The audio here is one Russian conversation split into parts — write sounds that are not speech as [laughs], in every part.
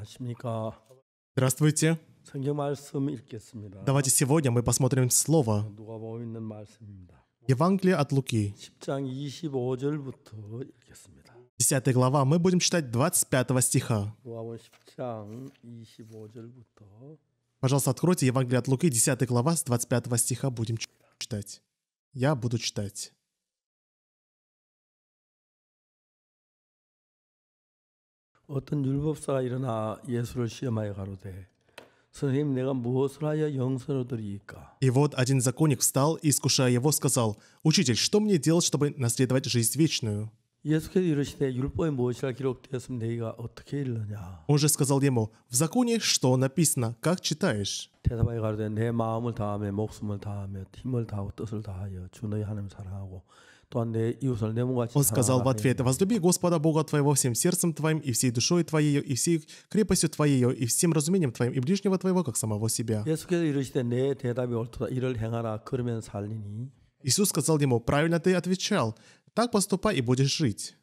안녕하십니까. Здравствуйте. Давайте сегодня мы посмотрим Слово. Евангелие от Луки. 10 глава. Мы будем читать 25 стиха. Пожалуйста, откройте Евангелие от Луки, 10 глава, с 25 стиха будем читать. Я буду читать. 어떤 율법사가 일어나 예수를 시험하여 가로되 선생님 내가 무엇을 하여 영생을 얻으리이까? И вот один законник встал и искушая его сказал: "Учитель, что мне делать, чтобы наследовать жизнь вечную?" 예수께서 이르시되 율법에 무엇이라 기록되었으면 네가 어떻게 읽느냐? Он же сказал ему: "В законе что написано? Как читаешь?" 대답하여 가로되 내 마음을 다하며 목숨을 다하며 힘을 다하고 뜻을 다하여 주 너희 하나님 사랑하고 он сказал в ответ, «Возлюби Господа Бога твоего всем сердцем твоим, и всей душой твоей и всей крепостью твоей и всем разумением твоим, и ближнего твоего, как самого себя». Иисус сказал ему, «Правильно ты отвечал, так поступай и будешь жить».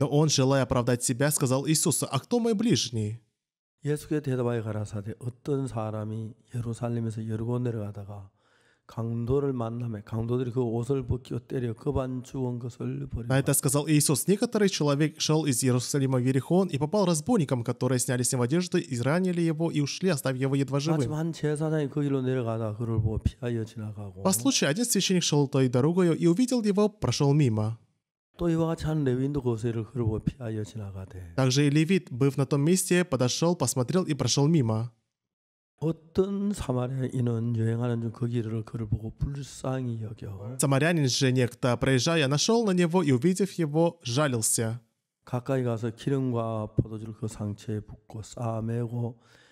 Но он, желая оправдать себя, сказал Иисусу, «А кто мой ближний?» 예수께 대답하여 가라사대 어떤 사람이 예루살렘에서 여리고 내려가다가 강도를 만남에 강도들이 그 옷을 벗기고 때려 그반 주온 것을 버리고 На это сказал Иисус. Некоторый человек шел из Иерусалима в Иерихон и попал разбойникам, которые сняли с него одежды, изранили его и ушли, оставив его едва живым. 한 제사장이 그 길로 내려가다 그를 보고 피하여 지나가고 По случаю один священник шел той дорогою и увидел его, прошел мимо. Также и левит, быв на том месте, подошел, посмотрел и прошел мимо. Самарянин же некто, проезжая, нашел на него и, увидев его, жалился.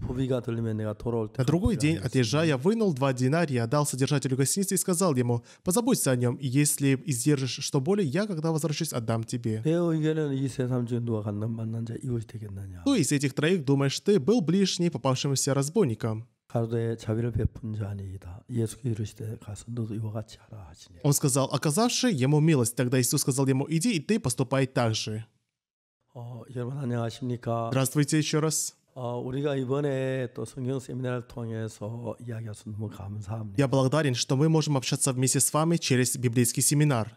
повигателями на другой день, отъезжая, я вынул два динария, дал содержателю гостиницы и сказал ему, «Позаботься о нем, и если издержишь что более, я, когда возвращусь, отдам тебе». То ну, из этих троих, думаешь ты, был ближний попавшимся разбойникам. Он сказал, оказавши ему милость, тогда Иисус сказал ему, иди и ты поступай так же. Здравствуйте еще раз. Я благодарен, что мы можем общаться вместе с вами через библейский семинар.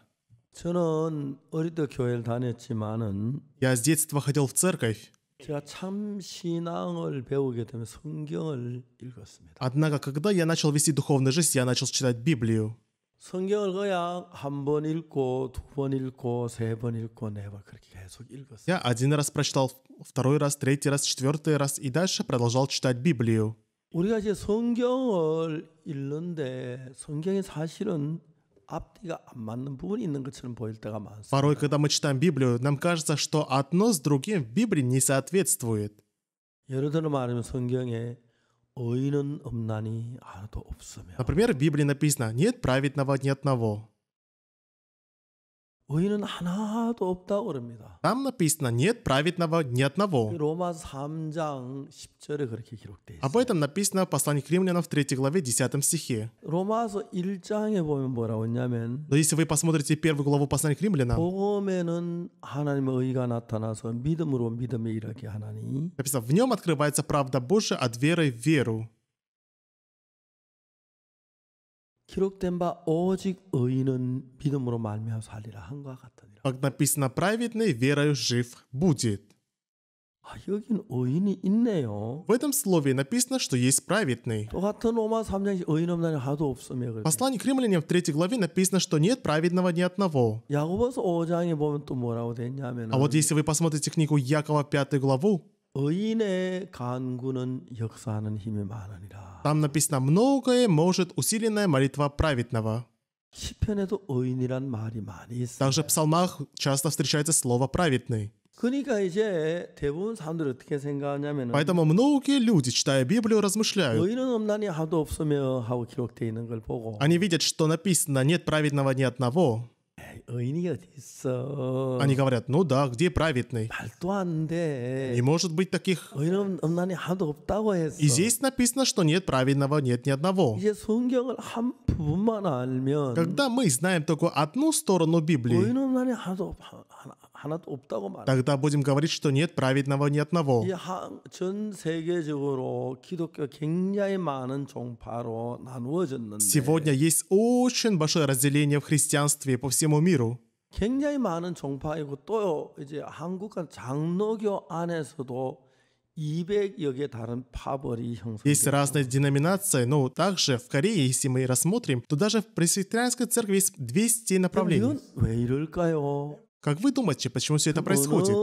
Я с детства ходил в церковь. Однако, когда я начал вести духовную жизнь, я начал читать Библию. 성경을 그냥 한번 읽고 두 읽고 세 읽고 네번 그렇게 계속 읽었어요. Я один раз прочитал, второй раз, третий раз, четвертый раз и дальше продолжал читать Библию. 우리가 이제 성경을 읽는데 성경이 사실은 앞뒤가 안 맞는 부분이 있는 것처럼 보일 때가 많습니다. Порой, когда мы читаем Библию, нам кажется, что одно с другим в Библии не соответствует. 예를 들어 말하면 성경에 Например, в Библии написано «Нет праведного ни одного». Там написано «нет праведного ни одного». Об этом написано в послании к римлянам в 3 главе 10 стихе. Но если вы посмотрите первую главу послания к римлянам, написано «в нем открывается правда Божия а от веры в веру». 기록된 바 오직 의인은 믿음으로 말미암아 살리라 한과 같으니라. Как написано, праведный верою жив будет. 아, 여긴 의인이 있네요. В этом слове написано, что есть праведный. 똑같은 로마 3장 의인 없나니 하나도 없으며 그래. Послание к римлянам в третьей главе написано, что нет праведного ни одного. 야고보서 5장에 보면 또 뭐라고 되냐면 А вот если вы посмотрите книгу Якова 5 главу, 의인의 간구는 역사하는 힘이 많으니라. Там написано многое может усиленная молитва праведного. 시편에도 의인이란 말이 많이 있어요. Также в псалмах часто встречается слово праведный. 그러니까 이제 대부분 사람들이 어떻게 생각하냐면 Поэтому многие люди, читая Библию, размышляют. 의인은 없나니 하도 없으며 하고 기록되어 있는 걸 보고 Они видят, что написано нет праведного ни одного. Они говорят, ну да, где праведный? Не может быть таких. И здесь написано, что нет праведного, нет ни одного. Когда мы знаем только одну сторону Библии, Тогда будем говорить, что нет праведного ни одного. Сегодня есть очень большое разделение в христианстве по всему миру. 굉장히 많은 종파이고 또 이제 한국은 장로교 안에서도 200여 개 다른 파벌이 형성돼. разные деноминации, но также в Корее, если мы рассмотрим, то даже в пресвитерианской церкви есть 200 направлений. 왜 이럴까요? Как вы думаете, почему все это происходит?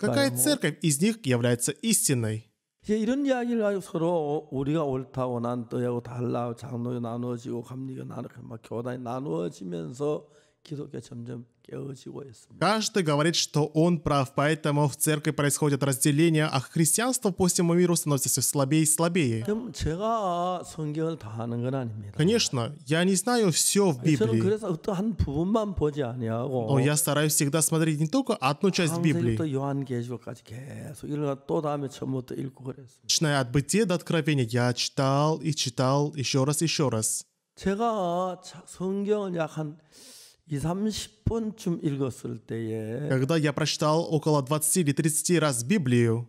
Какая церковь из них является истинной? 이런 이야기를 가지고 서로 우리가 옳다 원한 뜻하고 달라 장로에 나누어지고 감리가 나누고 막 교단이 나누어지면서 기독교 점점 Каждый говорит, что он прав, поэтому в церкви происходит разделение, а христианство по всему миру становится все слабее и слабее. Конечно, я не знаю все в Библии. Но я стараюсь всегда смотреть не только одну часть Библии. Начиная от Бытия до Откровения, я читал и читал еще раз, еще раз. 제가 성경을 약한 когда я прочитал около 20 или 30 раз Библию,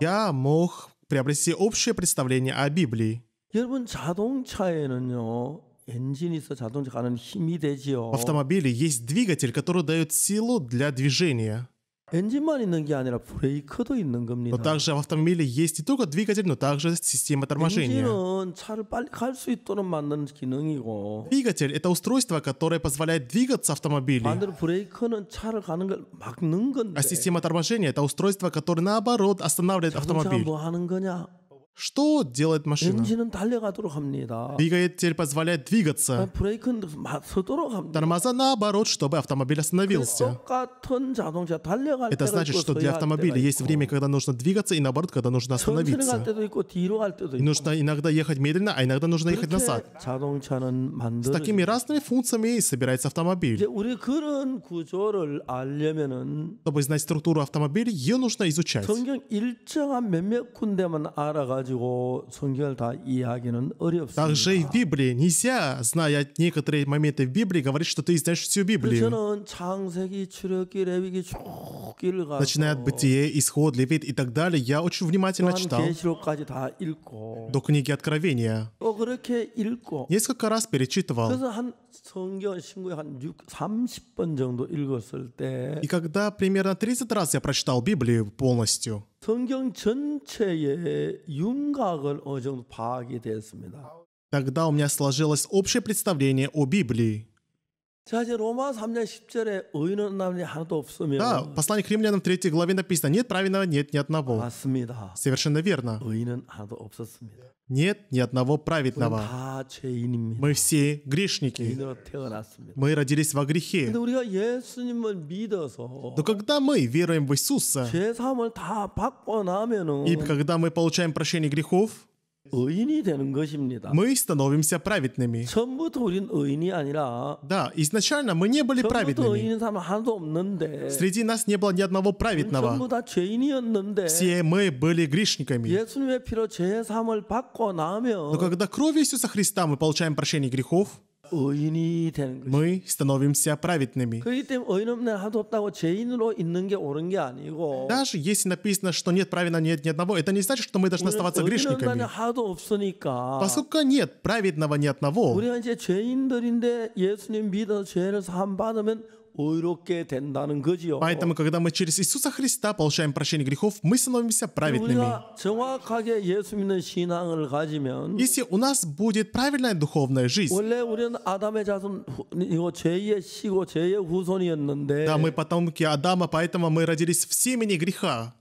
я мог приобрести общее представление о Библии. 여러분 자동차에는요 있어 자동차 В автомобиле есть двигатель, который дает силу для движения. 엔진만 있는 게 아니라 브레이크도 있는 겁니다. Но также в автомобиле есть не только двигатель, но также система торможения. 엔진은 차를 빨리 갈 있도록 만드는 기능이고. Двигатель это устройство, которое позволяет двигаться автомобилю. 반대로 브레이크는 차를 가는 걸 막는 건데. А система торможения это устройство, которое наоборот останавливает автомобиль. 뭐 하는 거냐? Что делает машина? Двигатель позволяет двигаться. Тормоза наоборот, чтобы автомобиль остановился. Это значит, что для автомобиля есть время, когда нужно двигаться, и наоборот, когда нужно остановиться. И нужно иногда ехать медленно, а иногда нужно ехать назад. С такими разными функциями и собирается автомобиль. Чтобы знать структуру автомобиля, ее нужно изучать. Также и в Библии нельзя, зная некоторые моменты в Библии, говорить, что ты знаешь всю Библию. Начиная от Бытия, Исход, Левит и так далее, я очень внимательно читал до книги Откровения. Несколько раз перечитывал. И когда примерно 30 раз я прочитал Библию полностью, 성경 전체의 윤곽을 어느 정도 파악이 됐습니다. Тогда у меня сложилось общее представление о Библии. Да, в послании к римлянам 3 главе написано, нет праведного, нет ни одного. Совершенно верно. Нет ни одного праведного. Мы все грешники. Мы родились во грехе. Но когда мы веруем в Иисуса, и когда мы получаем прощение грехов, 의인이 되는 것입니다. Мы становимся праведными. 처음부터 우린 의인이 아니라 Да, изначально мы не были праведными. 의인 사람 하나도 없는데 Среди нас не было ни одного праведного. Все мы были грешниками. Но когда кровь Иисуса Христа мы получаем прощение грехов мы становимся праведными. Даже если написано, что нет праведного, нет ни одного, это не значит, что мы должны оставаться грешниками. Поскольку нет праведного ни одного, Поэтому, когда мы через Иисуса Христа получаем прощение грехов, мы становимся праведными. Если у нас будет правильная духовная жизнь, да, мы потомки Адама, поэтому мы родились в семени греха.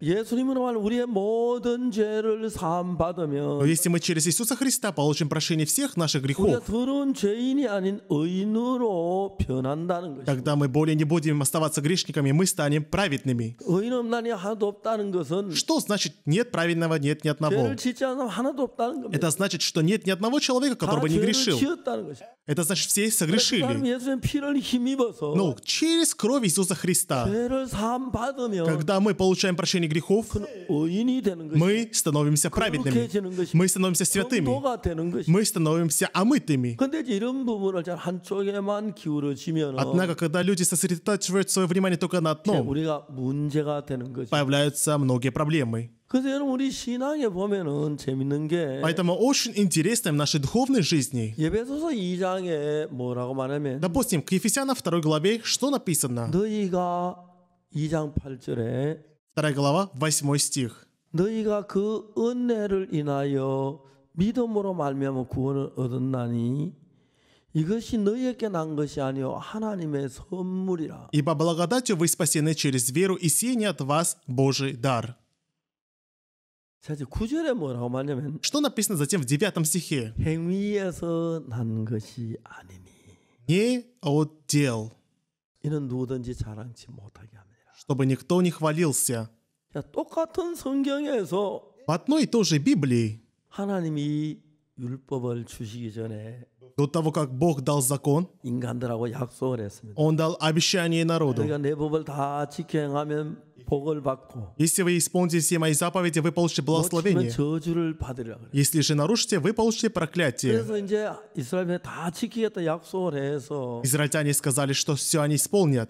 Но если мы через Иисуса Христа получим прощение всех наших грехов, тогда мы более не будем оставаться грешниками, мы станем праведными. Что значит нет праведного, нет ни одного? Это значит, что нет ни одного человека, который бы не грешил. Это значит, все согрешили. Но через кровь Иисуса Христа, когда мы получаем прощение прощения грехов, мы становимся ну, праведными, мы становимся святыми, ну, мы становимся омытыми. А, Однако, когда люди сосредотачивают свое внимание только на одном, появляются многие проблемы. Поэтому очень интересно в нашей духовной жизни. Допустим, к Ефесянам 2 главе что написано? 2장 8절에 2 глава, 8 стих. 너희가 그 은혜를 인하여 믿음으로 말미암아 구원을 얻었나니 이것이 너희에게 난 것이 아니요 하나님의 선물이라. Ибо благодатью вы спасены через веру, и сие не от вас Божий дар. 사실 9절에 뭐라고 말하냐면 Что написано затем в 9 стихе? 행위에서 난 것이 아니니. Не от дел. 이는 누구든지 자랑치 못하게 чтобы никто не хвалился. В одной и той же Библии до того, как Бог дал закон, Он дал обещание народу. Если вы исполните все мои заповеди, вы получите благословение. Если же нарушите, вы получите проклятие. Израильтяне сказали, что все они исполнят.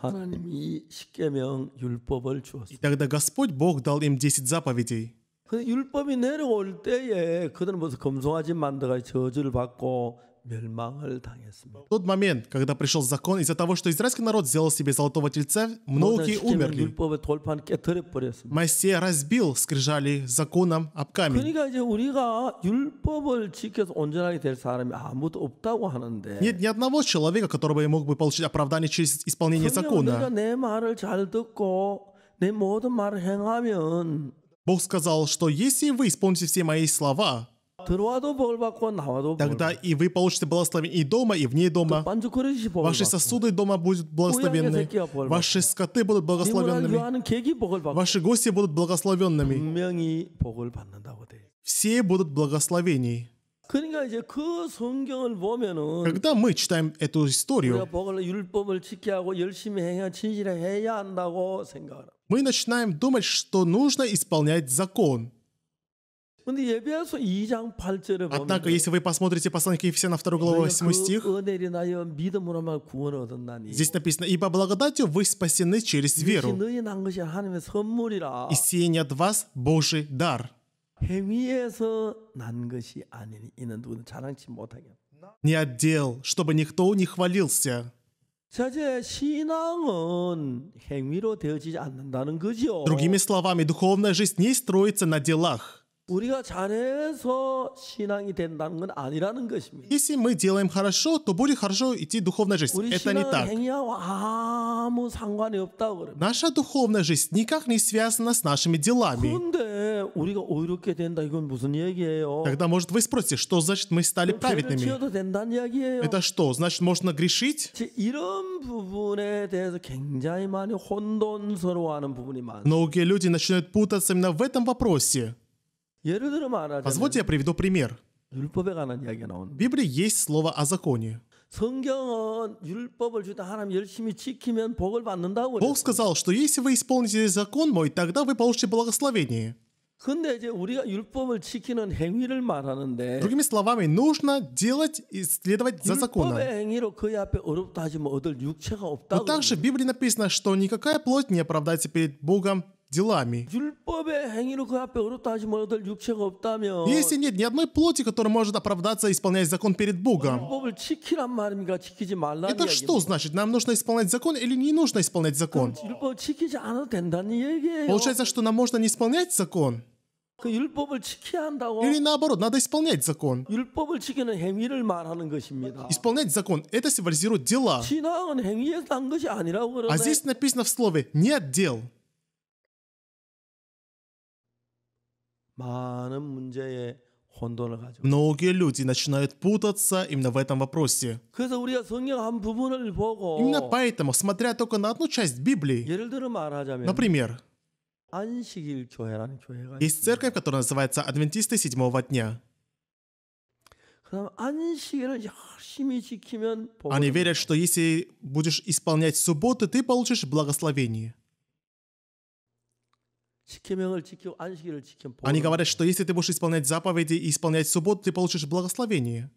И тогда Господь Бог дал им 10 заповедей. 율법이 내려올 때에 그들은 무슨 검송하지 만다가 저주를 받고 в тот момент, когда пришел закон, из-за того, что израильский народ сделал себе золотого тельца, многие умерли. Моисей разбил скрижали законом об камень. Нет ни одного человека, который бы мог бы получить оправдание через исполнение закона. Бог сказал, что если вы исполните все мои слова, Тогда и вы получите благословение и дома, и вне дома. Ваши сосуды дома будут благословенны. Ваши скоты будут благословенными. Ваши гости будут благословенными. Все будут благословений. Когда мы читаем эту историю, мы начинаем думать, что нужно исполнять закон. Однако, если вы посмотрите послание к Ефесянам 2 главу 8 стих, здесь написано, «Ибо благодатью вы спасены через веру, и сие от вас Божий дар». Не отдел, чтобы никто не хвалился. Другими словами, духовная жизнь не строится на делах. Если мы делаем хорошо, то будет хорошо идти духовная жизнь. Это не так. Наша духовная жизнь никак не связана с нашими делами. Тогда, может, вы спросите, что значит мы стали праведными? Это что, значит, можно грешить? Многие люди начинают путаться именно в этом вопросе. Позвольте я приведу пример. В Библии есть слово о законе. Бог сказал, что если вы исполните закон мой, тогда вы получите благословение. Другими словами, нужно делать и следовать за законом. Но также в Библии написано, что никакая плоть не оправдается перед Богом делами. Если нет ни одной плоти, которая может оправдаться, исполняя закон перед Богом. Это что значит? Нам нужно исполнять закон или не нужно исполнять закон? Получается, что нам можно не исполнять закон? Или наоборот, надо исполнять закон. Исполнять закон – это символизирует дела. А здесь написано в слове «нет дел». Многие люди начинают путаться именно в этом вопросе. Именно поэтому, смотря только на одну часть Библии, например, есть церковь, которая называется Адвентисты седьмого дня. Они верят, что если будешь исполнять субботы, ты получишь благословение. Они говорят, что если ты будешь исполнять заповеди и исполнять субботу, ты получишь благословение.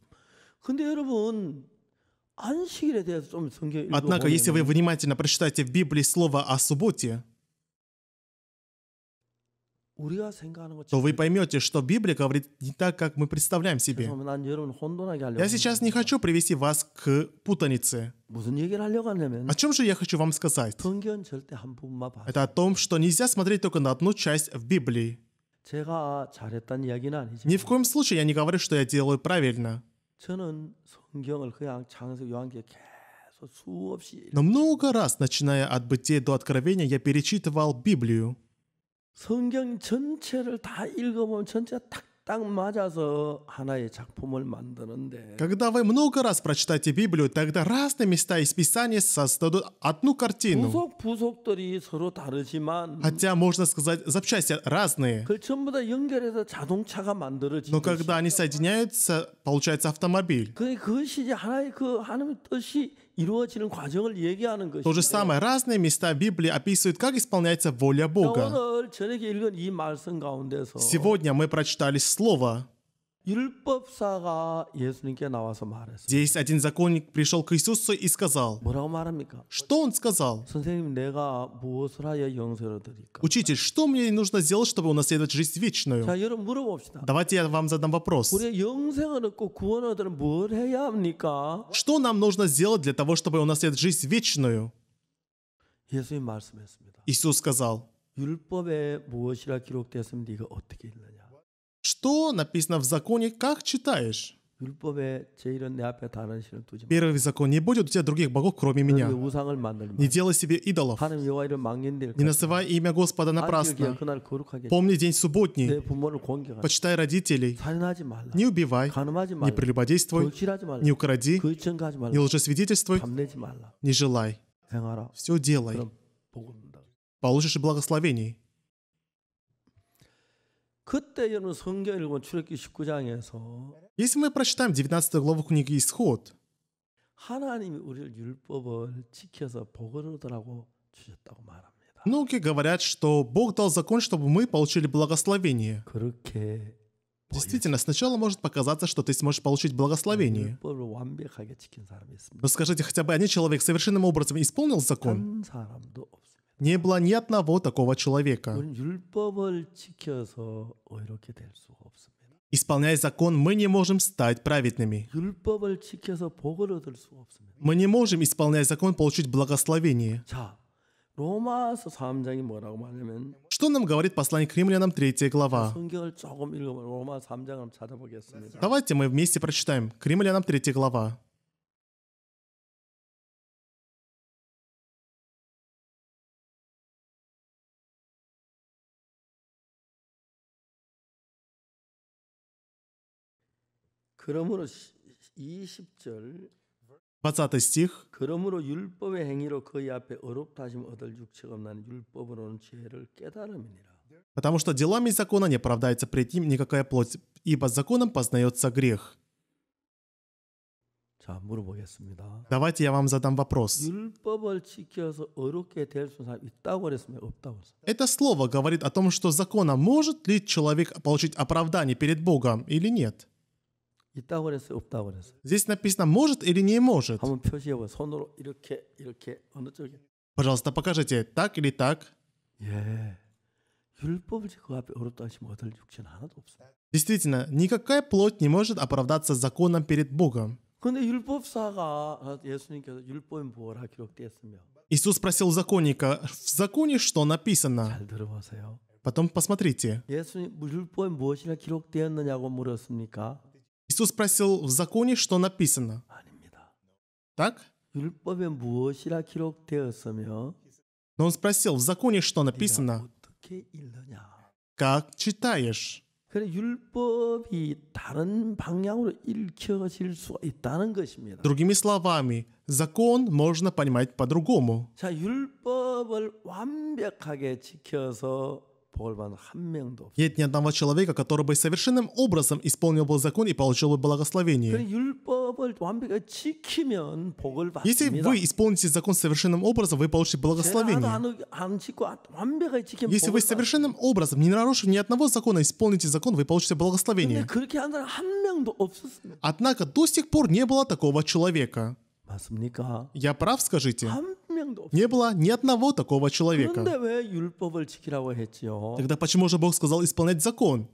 Однако, если вы внимательно прочитаете в Библии слово о субботе, то вы поймете, что Библия говорит не так, как мы представляем себе. Я сейчас не хочу привести вас к путанице. О чем же я хочу вам сказать? Это о том, что нельзя смотреть только на одну часть в Библии. Ни в коем случае я не говорю, что я делаю правильно. Но много раз, начиная от бытия до откровения, я перечитывал Библию. 성경 전체를 다 읽어보면 전체가 딱딱 맞아서 하나의 작품을 만드는데. Когда вы много раз прочитаете Библию, тогда разные места из Писания создадут одну картину. 부속 부속들이 서로 다르지만. Хотя можно сказать запчасти разные. 그 전부 다 연결해서 자동차가 만들어지. Но когда они соединяются, получается автомобиль. 그 그것이 이제 하나의 그 하나님의 뜻이 то же самое, разные места Библии описывают, как исполняется воля Бога. Сегодня мы прочитали Слово, Здесь один законник пришел к Иисусу и сказал, что он сказал? Учитель, что мне нужно сделать, чтобы унаследовать жизнь вечную? Давайте я вам задам вопрос. Что нам нужно сделать для того, чтобы унаследовать жизнь вечную? Иисус сказал, что написано в законе, как читаешь? Первый закон. Не будет у тебя других богов, кроме меня. Не делай себе идолов. Не называй имя Господа напрасно. Помни день субботний. Почитай родителей. Не убивай. Не прелюбодействуй. Не укради. Не лжесвидетельствуй. Не желай. Все делай. Получишь и благословений. Если мы прочитаем 19 главу книги Исход, Многие говорят, что Бог дал закон, чтобы мы получили благословение. Действительно, сначала может показаться, что ты сможешь получить благословение. Но скажите, хотя бы один человек совершенным образом исполнил закон? не было ни одного такого человека. Исполняя закон, мы не можем стать праведными. Мы не можем, исполняя закон, получить благословение. Что нам говорит послание к римлянам 3 глава? Давайте мы вместе прочитаем к римлянам 3 глава. 20 стих. 그러므로 율법의 행위로 그의 앞에 어렵다 하심 얻을 육체가 없나니 율법으로는 죄를 깨달음이니라. Потому что делами закона не оправдается пред ним никакая плоть, ибо законом познается грех. 자, 물어보겠습니다. Давайте я вам задам вопрос. Это слово говорит о том, что законом может ли человек получить оправдание перед Богом или нет? 있다고 그랬어요, 없다고 그랬어요. Здесь написано может или не может. 한번 표시해 손으로 이렇게 이렇게 어느 쪽에. Пожалуйста, покажите так или так. 예. 율법을 그 앞에 어렵다 하시면 얻을 육체는 하나도 없어요. Действительно, никакая плоть не может оправдаться законом перед Богом. 근데 율법사가 예수님께서 율법이 뭐라 기록되었으며 Иисус спросил законника, в законе что написано? 잘 들어보세요. Потом посмотрите. 예수님 율법이 무엇이나 기록되었느냐고 물었습니까? Иисус спросил в законе, что написано. Так? Но он спросил в законе, что написано. Как читаешь? Другими словами, закон можно понимать по-другому. 자, 율법을 완벽하게 지켜서 нет ни одного человека, который бы совершенным образом исполнил бы закон и получил бы благословение. Если вы исполните закон совершенным образом, вы получите благословение. Если вы совершенным образом, не нарушив ни одного закона, исполните закон, вы получите благословение. Однако до сих пор не было такого человека. Я прав, скажите? Не было ни одного такого человека. Тогда почему же Бог сказал исполнять закон?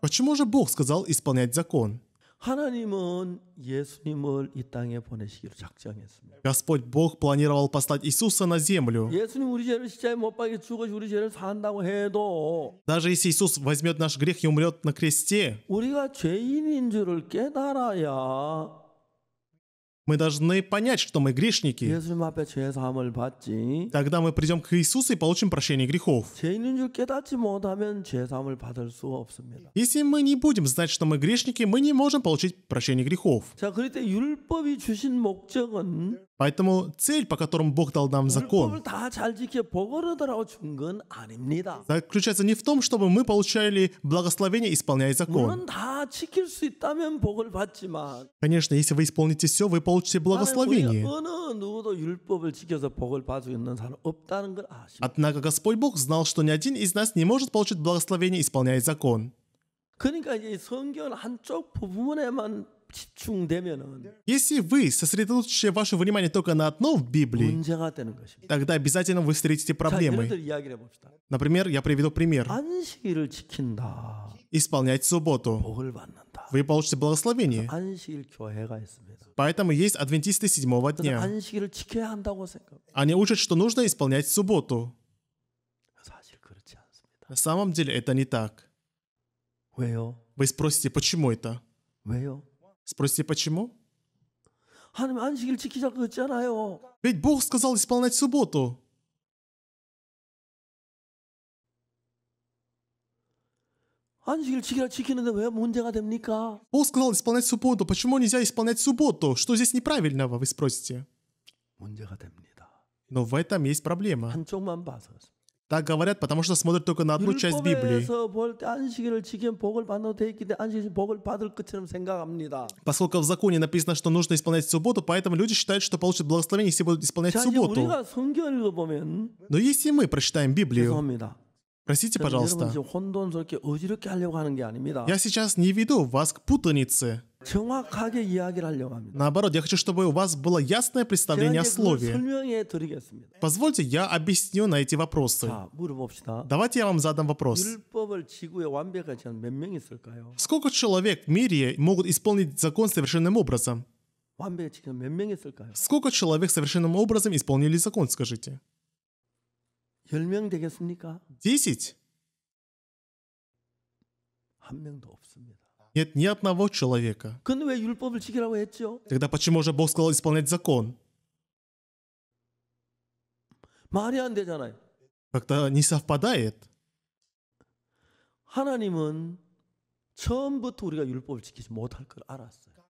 Почему же Бог сказал исполнять закон? 하나님은 예수님을 이 땅에 보내시기로 작정했습니다. Господь Бог планировал послать Иисуса на землю. 예수님 우리 죄를 십자에 못 박이 죽어 우리 죄를 사한다고 해도 Даже если Иисус возьмет наш грех и умрет на кресте, 우리가 죄인인 줄을 깨달아야 мы должны понять, что мы грешники. Тогда мы придем к Иисусу и получим прощение грехов. Если мы не будем знать, что мы грешники, мы не можем получить прощение грехов. Поэтому цель, по которому Бог дал нам закон, заключается не в том, чтобы мы получали благословение, исполняя закон. Конечно, если вы исполните все, вы получите благословение. Однако Господь Бог знал, что ни один из нас не может получить благословение, исполняя закон. 그러니까 이제 성경 한쪽 부분에만 если вы сосредоточите ваше внимание только на одном в Библии, тогда обязательно вы встретите проблемы. Например, я приведу пример. Исполнять субботу. Вы получите благословение. Поэтому есть адвентисты седьмого дня. Они учат, что нужно исполнять субботу. На самом деле это не так. Вы спросите, почему это? спросите почему? Ведь Бог сказал исполнять субботу. Бог сказал исполнять субботу. Почему нельзя исполнять субботу? Что здесь неправильного, вы спросите? Но в этом есть проблема. Так говорят, потому что смотрят только на одну часть Библии. Поскольку в законе написано, что нужно исполнять субботу, поэтому люди считают, что получат благословение, если будут исполнять субботу. Но если мы прочитаем Библию, Простите, пожалуйста. Я сейчас не веду вас к путанице. Наоборот, я хочу, чтобы у вас было ясное представление о слове. Позвольте, я объясню на эти вопросы. Давайте я вам задам вопрос. Сколько человек в мире могут исполнить закон совершенным образом? Сколько человек совершенным образом исполнили закон, скажите? 10명 되겠습니까? 10? 한 명도 없습니다. Нет ни одного человека. Тогда почему же Бог сказал исполнять закон? Как-то не совпадает.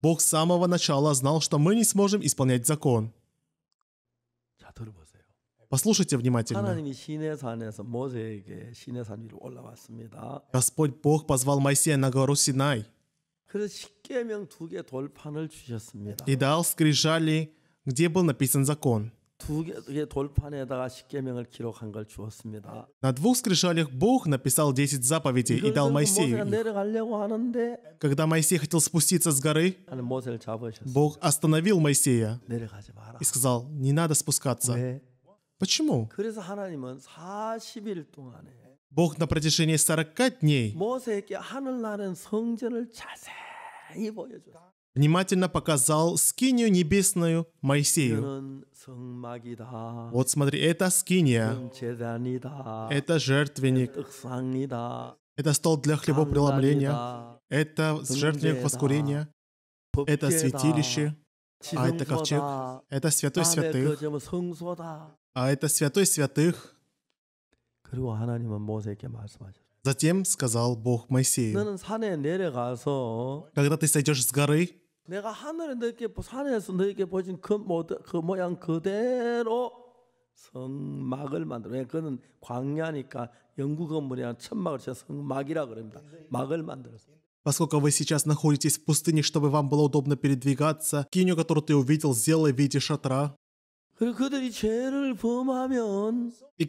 Бог с самого начала знал, что мы не сможем исполнять закон. 자, Послушайте внимательно. Господь Бог позвал Моисея на гору Синай и дал скрижали, где был написан закон. На двух скрижалях Бог написал 10 заповедей и дал Моисею их. Когда Моисей хотел спуститься с горы, Бог остановил Моисея и сказал, не надо спускаться. Почему? Бог на протяжении 40 дней 모세에게 하늘나라는 성전을 자세히 внимательно показал скинию небесную Моисею. Вот смотри, это скиния, это жертвенник, это стол для хлебопреломления, это жертвенник воскурения, это святилище, А это ковчег. Это святой святых. А это святой святых. Затем сказал Бог Моисею, когда ты сойдешь с горы, 내가 하늘에 너에게 산에서 너에게 보여준 그, 모드, 그 모양 그대로 성막을 만들어. 그는 광야니까 영구 건물이 한 천막을 쳐서 성막이라 그럽니다. 막을 만들었어요. Поскольку вы сейчас находитесь в пустыне, чтобы вам было удобно передвигаться, киню, которую ты увидел, сделай в виде шатра. И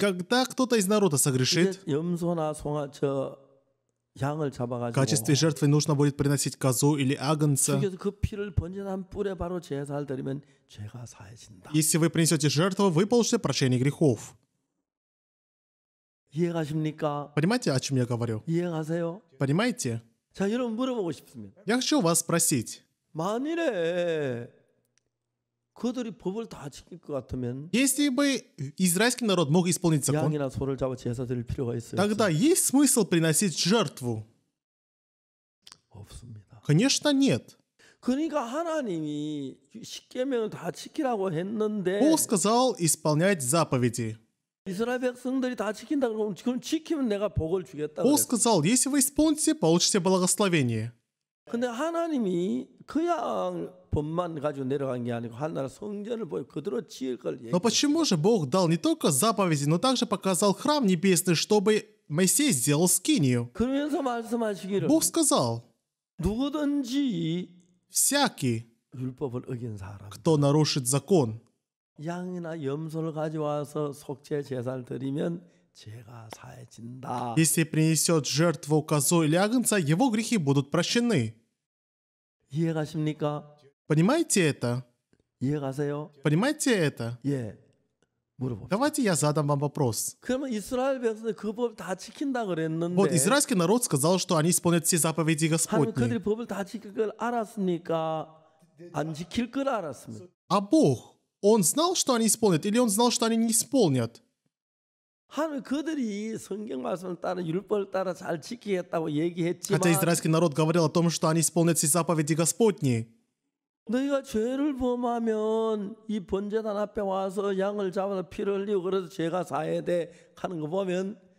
когда кто-то из народа согрешит, в качестве жертвы нужно будет приносить козу или агнца. Если вы принесете жертву, вы получите прощение грехов. Понимаете, о чем я говорю? Понимаете? Я хочу вас спросить. 만일에 그들이 법을 다 지킬 것 같으면 Если бы израильский народ мог исполнить закон, тогда есть смысл приносить жертву? Конечно, нет. 그러니까 하나님이 Бог сказал исполнять заповеди. Бог сказал, если вы исполните, получите благословение. Но почему же Бог дал не только заповеди, но также показал храм небесный, чтобы Моисей сделал скинию? Бог сказал. всякий, кто нарушит закон, 양이나 염소를 가져와서 속죄 제사를 드리면 Если принесет жертву козу или агнца, его грехи будут прощены. Понимаете это? Понимаете это? Давайте я задам вам вопрос. Вот израильский народ сказал, что они исполнят все заповеди Господни. А Бог, он знал, что они исполнят, или он знал, что они не исполнят? Хотя израильский народ говорил о том, что они исполнят все заповеди Господни. 너희가 죄를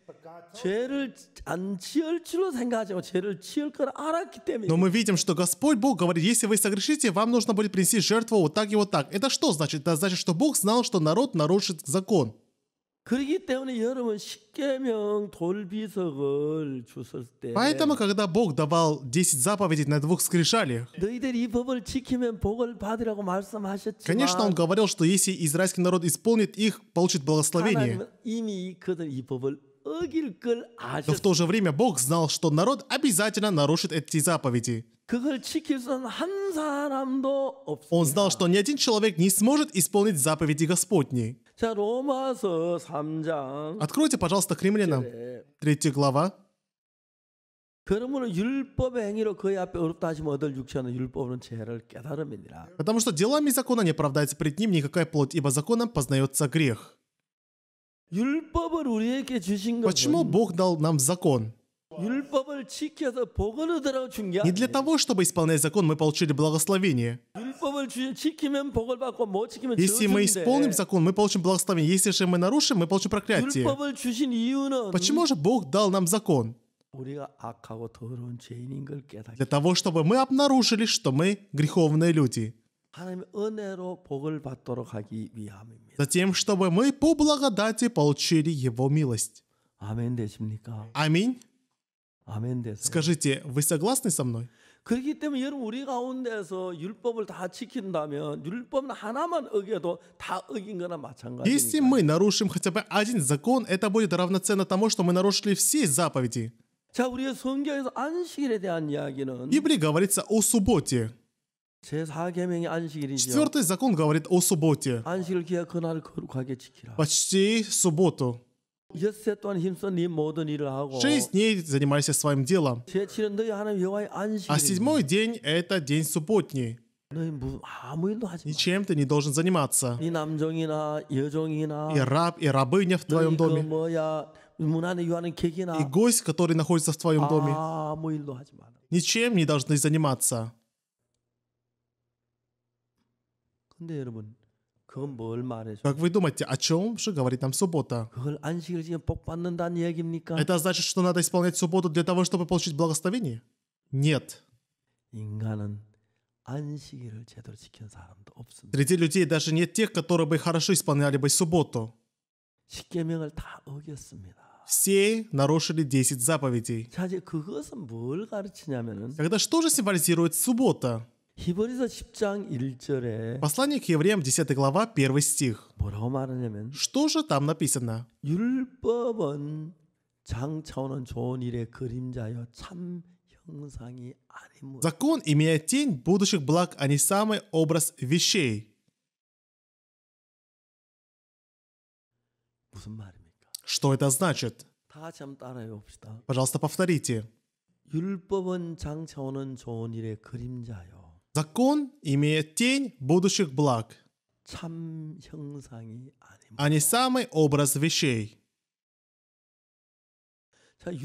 но мы видим, что Господь Бог говорит, если вы согрешите, вам нужно будет принести жертву вот так и вот так. Это что значит? Это значит, что Бог знал, что народ нарушит закон. Поэтому, когда Бог давал 10 заповедей на двух скрижалях, конечно, Он говорил, что если израильский народ исполнит их, получит благословение. Но в то же время Бог знал, что народ обязательно нарушит эти заповеди. Он знал, что ни один человек не сможет исполнить заповеди Господни. Откройте, пожалуйста, к римлянам, 3 глава, Потому что делами закона не оправдается пред ним никакая плоть, ибо законом познается грех. Почему Бог дал нам закон? Не для того, чтобы исполнять закон, мы получили благословение. Если мы исполним закон, мы получим благословение. Если же мы нарушим, мы получим проклятие. Почему же Бог дал нам закон? Для того, чтобы мы обнаружили, что мы греховные люди затем, чтобы мы по благодати получили Его милость. Аминь. Скажите, вы согласны со мной? 그렇기 때문에 여러분 우리 가운데서 율법을 다 지킨다면 율법 하나만 어겨도 다 어긴 거나 마찬가지입니다. Если мы нарушим хотя бы один закон, это будет равноценно тому, что мы нарушили все заповеди. 자, 우리의 성경에서 안식일에 대한 이야기는 Библии говорится о субботе. Четвертый закон говорит о субботе. Почти субботу. Шесть дней занимайся своим делом. А седьмой день – это день субботний. Ничем ты не должен заниматься. И раб, и рабыня в твоем доме. И гость, который находится в твоем доме. Ничем не должны заниматься. 근데 여러분 그건 뭘 말해줘? Как вы думаете, о чем же говорит нам суббота? 그걸 안식일 지면 복 받는다는 얘기입니까? Это значит, что надо исполнять субботу для того, чтобы получить благословение? Нет. 인간은 안식일을 제대로 지킨 사람도 없습니다. Среди людей даже нет тех, которые бы хорошо исполняли бы субботу. 십계명을 다 어겼습니다. Все нарушили 10 заповедей. 자, 그것은 뭘 가르치냐면은 Тогда что же символизирует суббота? Послание к евреям, 10 глава, 1 стих. Что же там написано? Закон, имея тень будущих благ, а не самый образ вещей. Что это значит? Пожалуйста, повторите. 율법은 장차오는 좋은 일의 그림자요. Закон имеет тень будущих благ, а не самый образ вещей. Здесь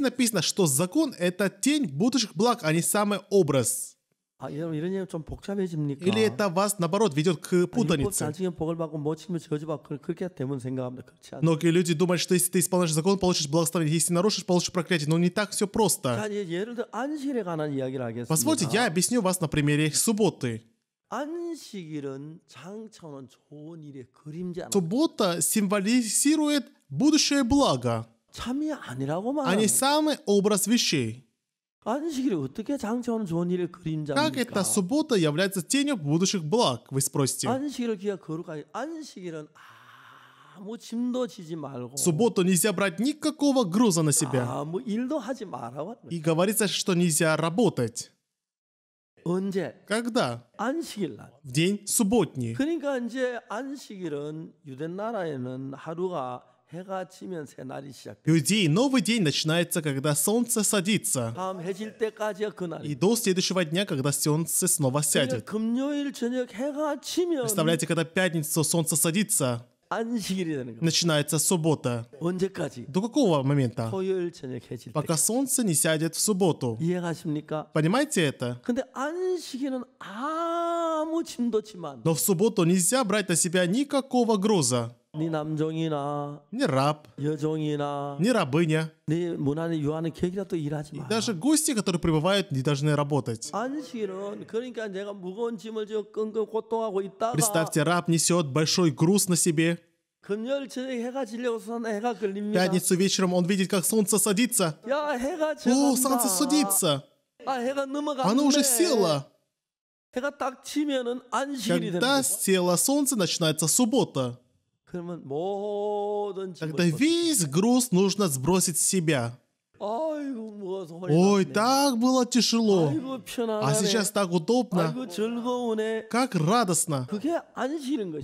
написано, что закон — это тень будущих благ, а не самый образ. А, Или это вас, наоборот, ведет к путанице? Многие люди думают, что если ты исполняешь закон, получишь благословение, если нарушишь, получишь проклятие. Но не так все просто. Позвольте, я объясню вас на примере субботы. Суббота символизирует будущее благо, а не самый образ вещей. Как эта суббота является тенью будущих благ, вы спросите. В субботу нельзя брать никакого груза на себя. И говорится, что нельзя работать. Когда? В день субботний. Людей новый день начинается, когда солнце садится. И до следующего дня, когда солнце снова сядет. Представляете, когда пятница, солнце садится, начинается суббота. До какого момента? Пока солнце не сядет в субботу. Понимаете это? Но в субботу нельзя брать на себя никакого груза. 네 남종이나 не раб, 여종이나 не рабыня. 네 문안에 유하는 계기라도 일하지 마. Даже гости, которые прибывают, не должны работать. 안식일은 그러니까 нега, 무거운 짐을 지금 끙끙 고통하고 있다가 Представьте, раб несет большой груз на себе. Пятницу вечером он видит, как солнце садится. О, солнце садится. Оно уже село. Когда село солнце, начинается суббота. Тогда весь груз нужно сбросить с себя. Ой, так было тяжело. А сейчас так удобно. Как радостно.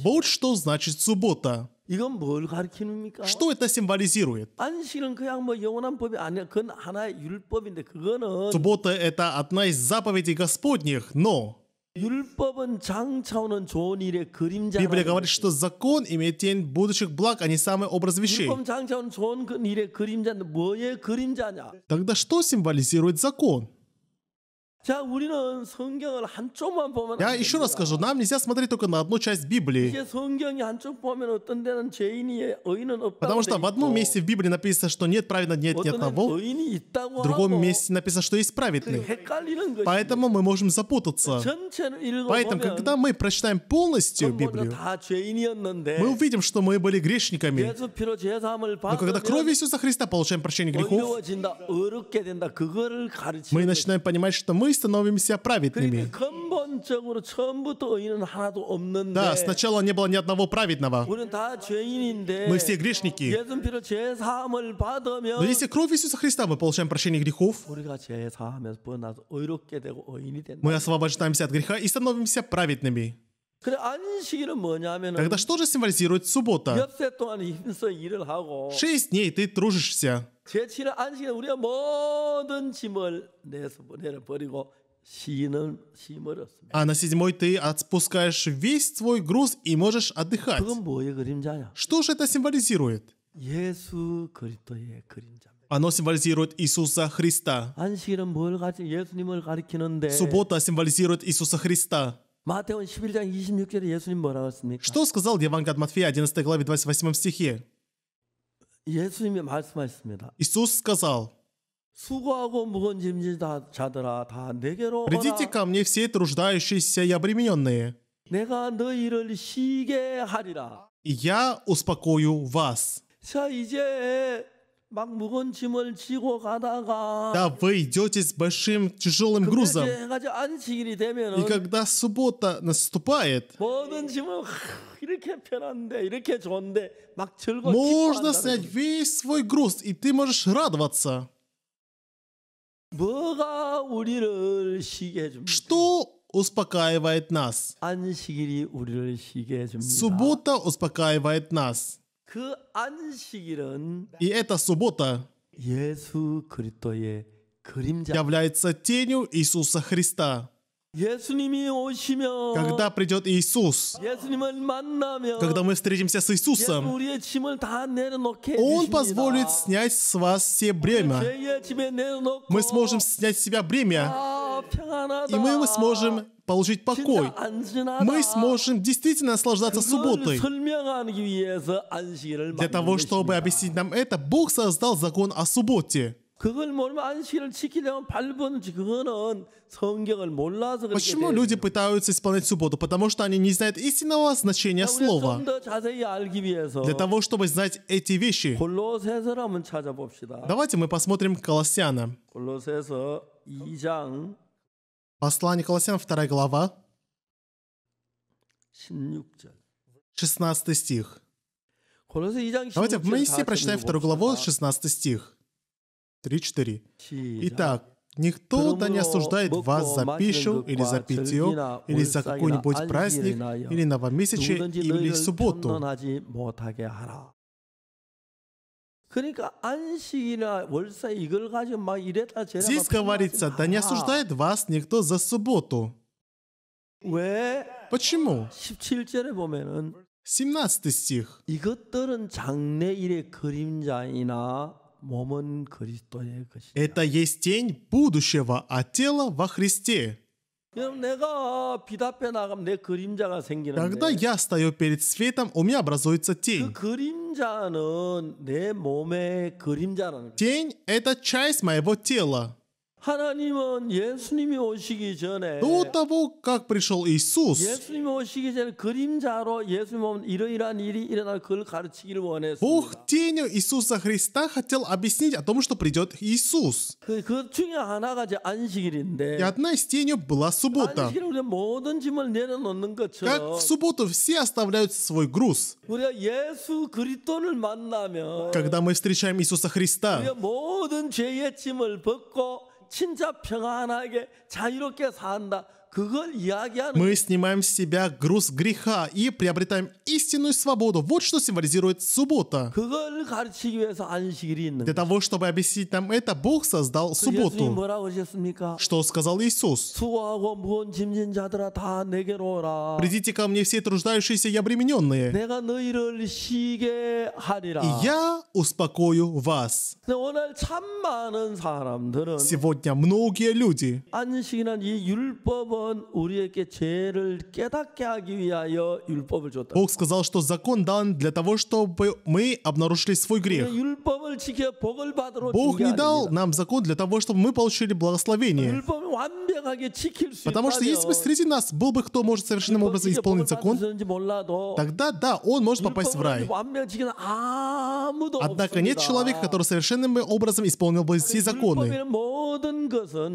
Вот что значит суббота. Что это символизирует? Суббота – это одна из заповедей Господних, но Библия говорит, что закон имеет тень будущих благ, а не самый образ вещей. Тогда что символизирует закон? Я еще раз скажу, нам нельзя смотреть только на одну часть Библии. Потому что в одном месте в Библии написано, что нет праведного, нет ни одного. В другом месте написано, что есть праведный. Поэтому мы можем запутаться. Поэтому, когда мы прочитаем полностью Библию, мы увидим, что мы были грешниками. Но когда кровь Иисуса Христа получаем прощение грехов, мы начинаем понимать, что мы становимся праведными. Да, сначала не было ни одного праведного. Мы все грешники. Но если кровь Иисуса Христа мы получаем прощение грехов, мы освобождаемся от греха и становимся праведными. Тогда что же символизирует суббота? Шесть дней ты тружишься. 제치는 안식에 우리가 모든 짐을 내려버리고 А на седьмой ты отпускаешь весь свой груз и можешь отдыхать. Что же это символизирует? Оно символизирует Иисуса Христа. Суббота символизирует Иисуса Христа. Что сказал Евангелие от Матфея 11 главе 28 стихе? Иисус сказал, Придите ко мне все труждающиеся и обремененные. И я успокою вас. 자 이제 да, вы идете с большим тяжелым грузом. И когда суббота наступает, Можно снять весь свой груз, и ты можешь радоваться. Что успокаивает нас? Суббота успокаивает нас. И эта суббота является тенью Иисуса Христа. Когда придет Иисус, когда мы встретимся с Иисусом, Он позволит снять с вас все бремя. Мы сможем снять с себя бремя, и мы сможем получить покой. Мы сможем действительно наслаждаться субботой. Для того, чтобы объяснить нам это, Бог создал закон о субботе. Почему люди пытаются исполнять субботу? Потому что они не знают истинного значения слова. Для того, чтобы знать эти вещи, давайте мы посмотрим Колоссяна. Послание Колоссянам, 2 глава, 16 стих. Давайте вместе прочитаем вторую главу, 16 стих. 3-4. Итак, Никто да не осуждает вас за пищу или за питье, или за какой-нибудь праздник, или новомесячие, или субботу. Здесь говорится, да не осуждает вас никто за субботу. Почему? 17 стих. Это есть тень будущего, а тело во Христе. Когда я стою перед светом, у меня образуется тень. Тень — это часть моего тела. До того, как пришел Иисус, Бог тенью Иисуса Христа хотел объяснить о том, что придет Иисус. И одна из тенью была суббота. Как в субботу все оставляют свой груз. Когда мы встречаем Иисуса Христа, 진짜 평안하게 자유롭게 산다. Мы снимаем с себя груз греха и приобретаем истинную свободу. Вот что символизирует суббота. Для того, чтобы объяснить нам это, Бог создал субботу. Что сказал Иисус? Придите ко мне все труждающиеся и обремененные. И я успокою вас. Сегодня многие люди Бог сказал, что закон дан для того, чтобы мы обнаружили свой грех. Бог не дал нам закон для того, чтобы мы получили благословение. Потому что если бы среди нас был бы кто может совершенным образом исполнить закон, тогда да, он может попасть в рай. Однако нет человека, который совершенным образом исполнил бы все законы.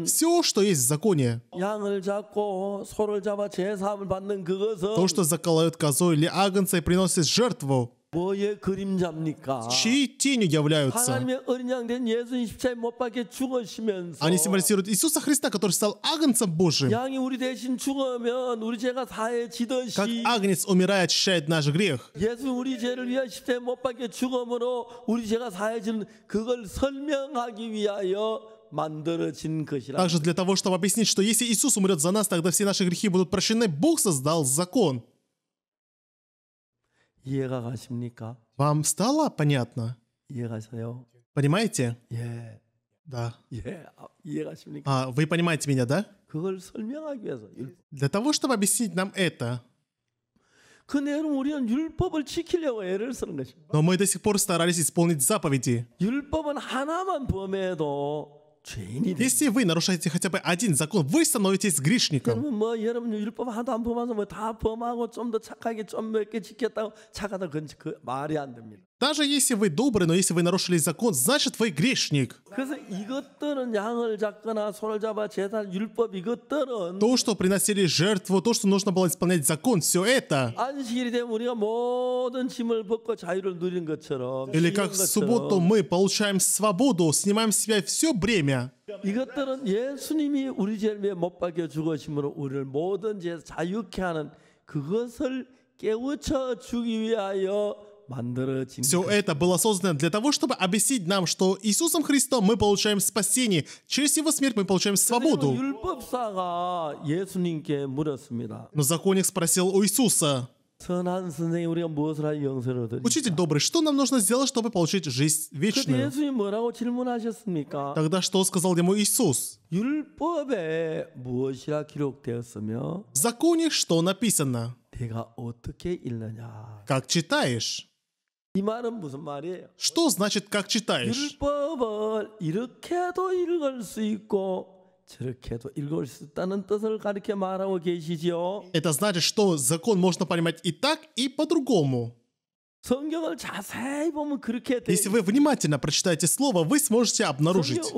Все, что есть в законе, то, что заколают козу или агнца и приносит жертву, чьей тенью являются? Они символизируют Иисуса Христа, который стал агнцем Божьим. Как агнец умирает, очищает наш грех. Также для того, чтобы объяснить, что если Иисус умрет за нас, тогда все наши грехи будут прощены, Бог создал закон. Вам стало понятно? Понимаете? Да. А, вы понимаете меня, да? Для того, чтобы объяснить нам это, но мы до сих пор старались исполнить заповеди. Если вы нарушаете хотя бы один закон, вы становитесь грешником. Даже если вы добры, но если вы нарушили закон, значит вы грешник. То, что приносили жертву, то, что нужно было исполнять закон, все это. Или как в субботу мы получаем свободу, снимаем с себя все бремя. 이것들은 예수님이 우리 죄를 못 박여 죽으심으로 우리를 모든 죄에서 자유케 하는 그것을 깨우쳐 주기 위하여 все это было создано для того, чтобы объяснить нам, что Иисусом Христом мы получаем спасение, через Его смерть мы получаем свободу. Но законник спросил у Иисуса, Учитель добрый, что нам нужно сделать, чтобы получить жизнь вечную? Тогда что сказал ему Иисус? В законе что написано? Как читаешь? Что значит «как читаешь»? Это значит, что закон можно понимать и так, и по-другому. Если вы внимательно прочитаете слово, вы сможете обнаружить.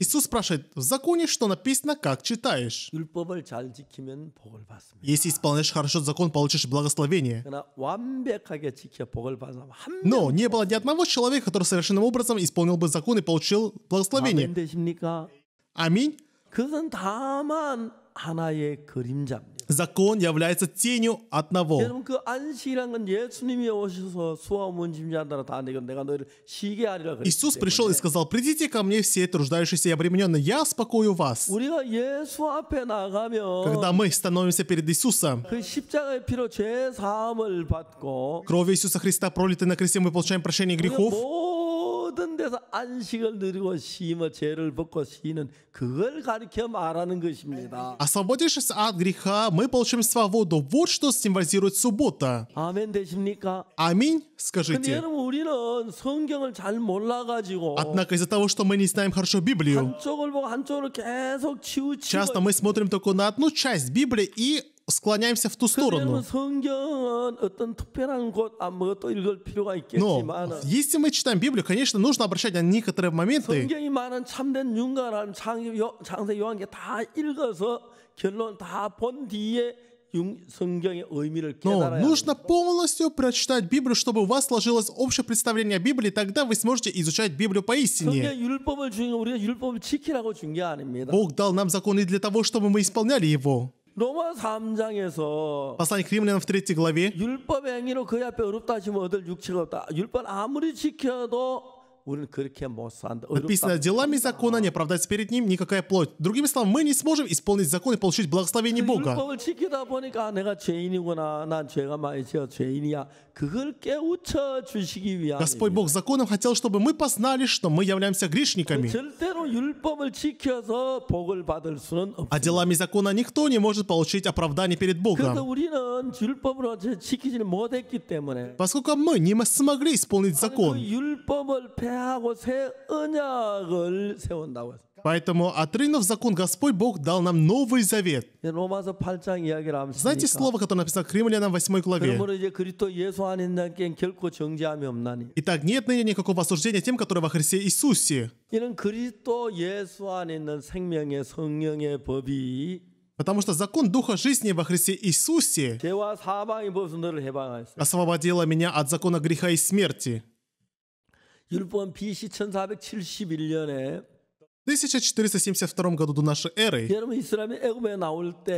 Иисус спрашивает, в законе что написано, как читаешь? Если исполняешь хорошо закон, получишь благословение. Но не было ни одного человека, который совершенным образом исполнил бы закон и получил благословение. Аминь закон является тенью одного. Иисус пришел и сказал: "Придите ко мне все труждающиеся и обремененные, я успокою вас". Когда мы становимся перед Иисусом, кровь Иисуса Христа пролитой на кресте мы получаем прощение грехов. 모든 데서 Освободившись от греха, мы получим свободу. Вот что символизирует суббота. Аминь, скажите. Однако из-за того, что мы не знаем хорошо Библию, часто мы смотрим только на одну часть Библии и склоняемся в ту сторону. Но если мы читаем Библию, конечно, нужно обращать на некоторые моменты. Но нужно полностью прочитать Библию, чтобы у вас сложилось общее представление о Библии, тогда вы сможете изучать Библию поистине. Бог дал нам законы для того, чтобы мы исполняли его. 로마 3장에서 послание к римлянам в 3 главе 율법 행위로 그 앞에 어렵다 하시면 얻을 육체가 없다. 율법 아무리 지켜도 Написано, делами закона не оправдать перед ним никакая плоть. Другими словами, мы не сможем исполнить закон и получить благословение Бога. Господь Бог законом хотел, чтобы мы познали, что мы являемся грешниками. А делами закона никто не может получить оправдание перед Богом. Поскольку мы не смогли исполнить закон. Поэтому от рынов закон Господь Бог дал нам Новый Завет. Знаете слово, которое написано Кремлянам 8 главе? Итак, нет ныне никакого осуждения тем, которые во Христе Иисусе. Потому что закон Духа жизни во Христе Иисусе освободила меня от закона греха и смерти. 율법 BC 1471년에 1472 году до нашей эры, э,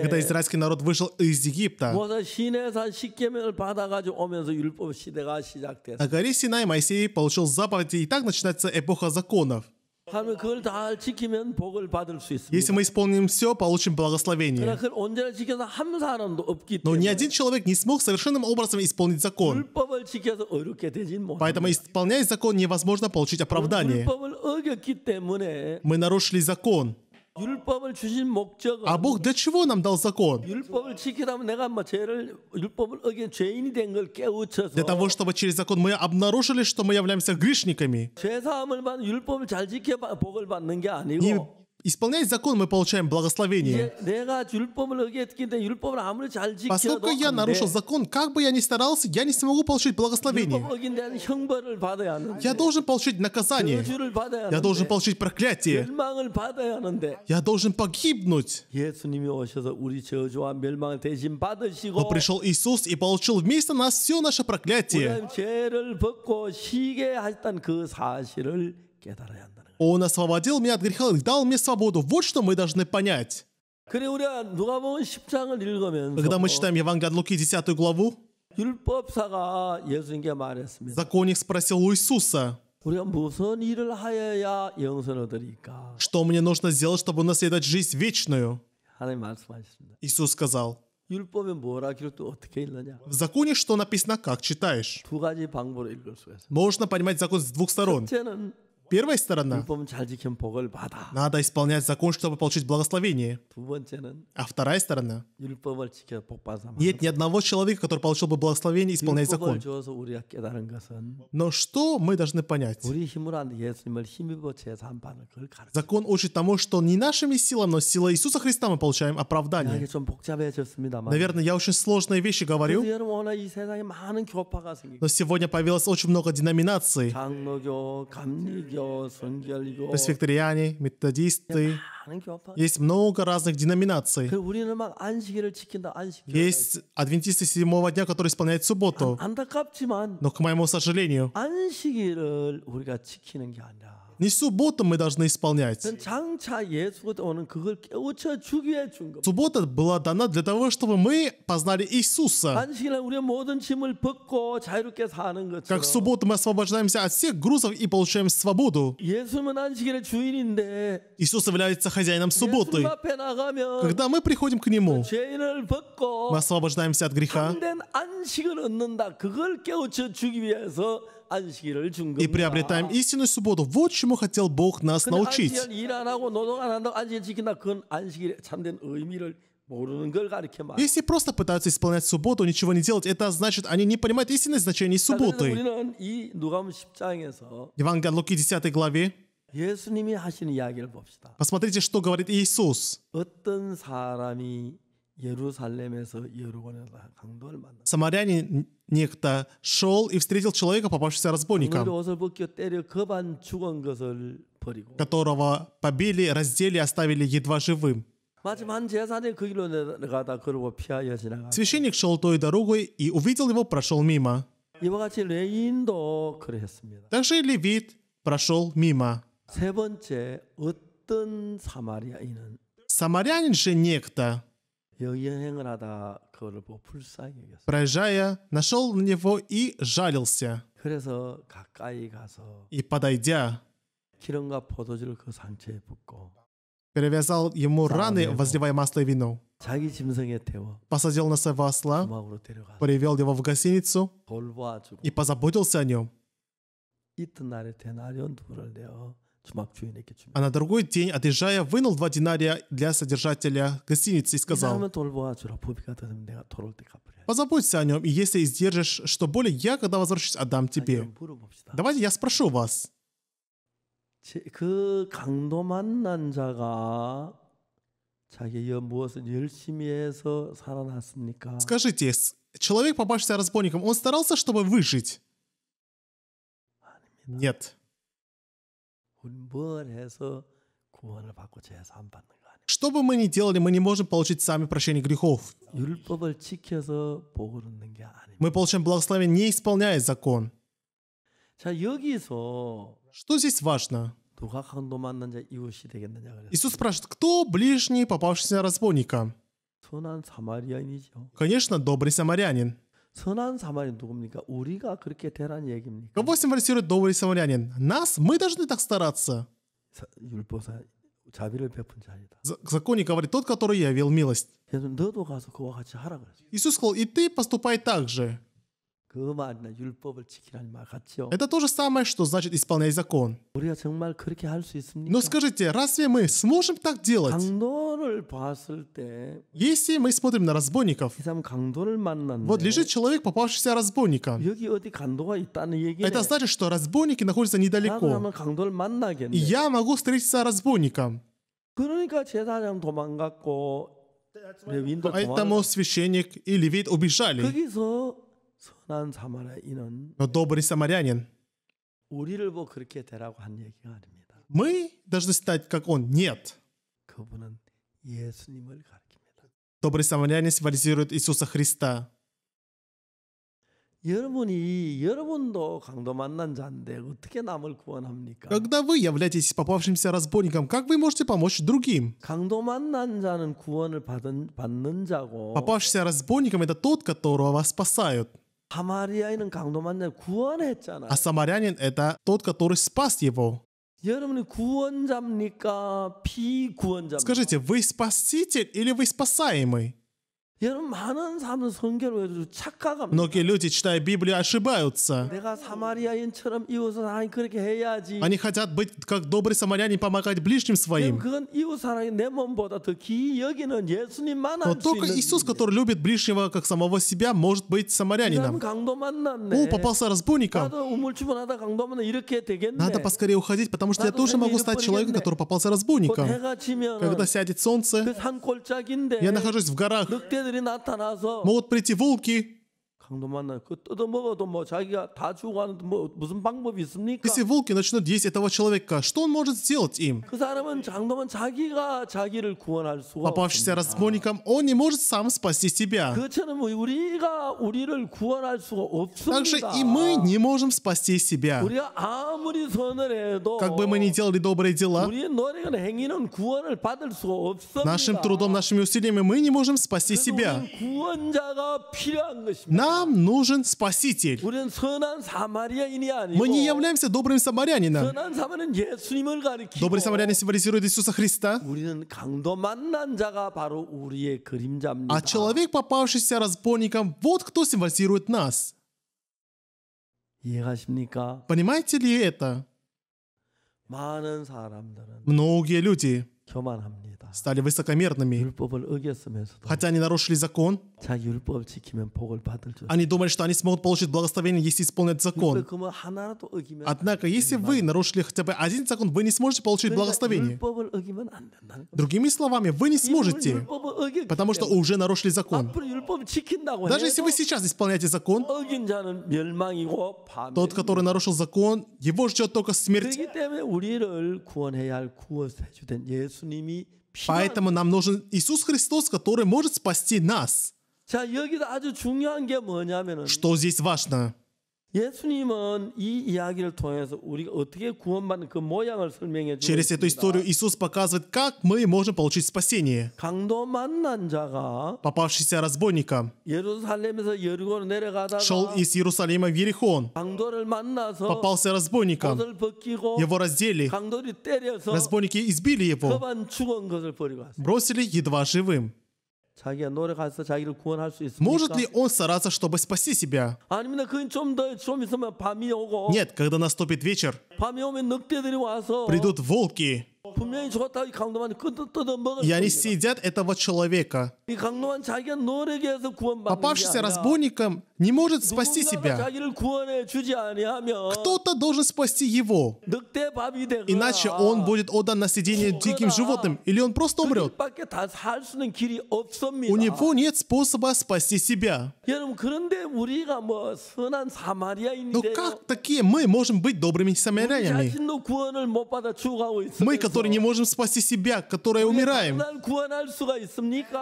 когда израильский народ вышел из Египта, на горе Синай Моисей получил заповеди, и так начинается эпоха законов. Если мы исполним все, получим благословение. Но ни один человек не смог совершенным образом исполнить закон. Поэтому исполняя закон, невозможно получить оправдание. Мы нарушили закон. А Бог для чего нам дал закон? Для того, чтобы через закон мы обнаружили, что мы являемся грешниками. И Исполняя закон, мы получаем благословение. Поскольку я нарушил закон, как бы я ни старался, я не смогу получить благословение. Я должен получить наказание. Я должен получить проклятие. Я должен погибнуть. Но пришел Иисус и получил вместо нас все наше проклятие. Он освободил меня от греха и дал мне свободу. Вот что мы должны понять. Когда мы читаем Евангелие от Луки 10 главу, законник спросил у Иисуса, что мне нужно сделать, чтобы наследовать жизнь вечную? Иисус сказал, в законе что написано, как читаешь. Можно понимать закон с двух сторон. Первая сторона — надо исполнять закон, чтобы получить благословение. А вторая сторона — нет ни одного человека, который получил бы благословение, исполняя закон. Но что мы должны понять? Закон учит тому, что не нашими силами, но силой Иисуса Христа мы получаем оправдание. Наверное, я очень сложные вещи говорю, но сегодня появилось очень много деноминаций пресвитериане, методисты. Есть много разных деноминаций. Есть адвентисты седьмого дня, которые исполняют субботу. Но, к моему сожалению, не субботу мы должны исполнять. Суббота была дана для того, чтобы мы познали Иисуса. Как в субботу мы освобождаемся от всех грузов и получаем свободу. Иисус является хозяином субботы. Когда мы приходим к Нему, мы освобождаемся от греха и приобретаем истинную субботу. Вот чему хотел Бог нас научить. Если просто пытаются исполнять субботу, ничего не делать, это значит, они не понимают истинное значение субботы. Евангелие Луки 10 главе Посмотрите, что говорит Иисус. Самарянин некто шел и встретил человека, попавшегося разбойника, которого побили, раздели, оставили едва живым. Священник шел той дорогой и увидел его, прошел мимо. Также левит прошел мимо. Самарянин же некто, Проезжая, нашел на него и жалился. И подойдя, перевязал ему раны, возливая масло и вино. Посадил на своего осла, привел его в гостиницу и позаботился о нем. А на другой день, отъезжая, вынул два динария для содержателя гостиницы и сказал, а «Позаботься о нем, и если издержишь, что более я, когда возвращусь, отдам а тебе». Давайте я спрошу вас. Скажите, человек попавшийся разбойником, он старался, чтобы выжить? Нет. Что бы мы ни делали, мы не можем получить сами прощение грехов. Мы получаем благословение, не исполняя закон. Что здесь важно? Иисус спрашивает, кто ближний попавшийся разбойника? Конечно, добрый самарянин. 선한 사마리는 누굽니까? 우리가 그렇게 되라는 얘기입니까? Допустим, фарисеют добрый самарянин. Нас, мы должны так стараться. 율법사 자비를 베푼 자이다. Законник говорит, тот, который явил милость. 너도 가서 그와 같이 하라 그랬어. Иисус сказал, и ты поступай так же. Это то же самое, что значит исполнять закон. Но скажите, разве мы сможем так делать? Если мы смотрим на разбойников, вот лежит человек, попавшийся разбойника. Это значит, что разбойники находятся недалеко. И я могу встретиться с разбойником. Поэтому священник и левит убежали. Но добрый самарянин. Мы должны стать, как он. Нет. Добрый самарянин символизирует Иисуса Христа. Когда вы являетесь попавшимся разбойником, как вы можете помочь другим? Попавшийся разбойником это тот, которого вас спасают. Хамариянин 강도만나 구원했잖아. А самарянин это тот, который спас его. 여러분이 Скажите, вы спаситель или вы спасаемый? Многие люди, читая Библию, ошибаются. Они хотят быть как добрый самарянин, помогать ближним своим. Но только Иисус, который любит ближнего как самого себя, может быть самарянином. О, попался разбойником. Надо поскорее уходить, потому что я тоже могу стать человеком, который попался разбойником. Когда сядет солнце, я нахожусь в горах могут прийти волки 강도만 그 뜯어먹어도 뭐 자기가 다 주고 뭐 무슨 방법이 있습니까? Если волки начнут есть этого человека, что он может сделать им? 그 사람은 장도만 자기가 자기를 구원할 수가 Попавшийся разбойником, он не может сам спасти себя. 그처럼 우리가 우리를 구원할 수가 없습니다. Также и мы не можем спасти себя. 우리가 아무리 선을 해도 Как бы мы ни делали добрые дела, 우리의 노력은 행위는 구원을 받을 수가 없습니다. Нашим трудом, нашими усилиями мы не можем спасти себя. 구원자가 필요한 것입니다. Нам нужен Спаситель. Мы не являемся добрым самарянином. Добрый самарянин символизирует Иисуса Христа. А человек, попавшийся разбойником, вот кто символизирует нас. Понимаете ли это? Многие люди стали высокомерными, хотя они нарушили закон, они думали, что они смогут получить благословение, если исполнят закон. Однако, если вы нарушили хотя бы один закон, вы не сможете получить благословение. Другими словами, вы не сможете, потому что уже нарушили закон. Даже если вы сейчас исполняете закон, тот, который нарушил закон, его ждет только смерть. Поэтому нам нужен Иисус Христос, который может спасти нас. Что здесь важно? Через эту историю Иисус показывает, как мы можем получить спасение. Попавшийся разбойника шел из Иерусалима в Ерихон, попался разбойником, его раздели, разбойники избили его, бросили едва живым. Может ли он стараться, чтобы спасти себя? Нет, когда наступит вечер, придут волки, и они съедят этого человека. Попавшийся разбойником не может спасти себя. Кто-то должен спасти его. Иначе он будет отдан на сидение диким животным, или он просто умрет. У него нет способа спасти себя. Но ну как такие мы можем быть добрыми самарянами? Мы, которые не можем спасти себя, которые умираем.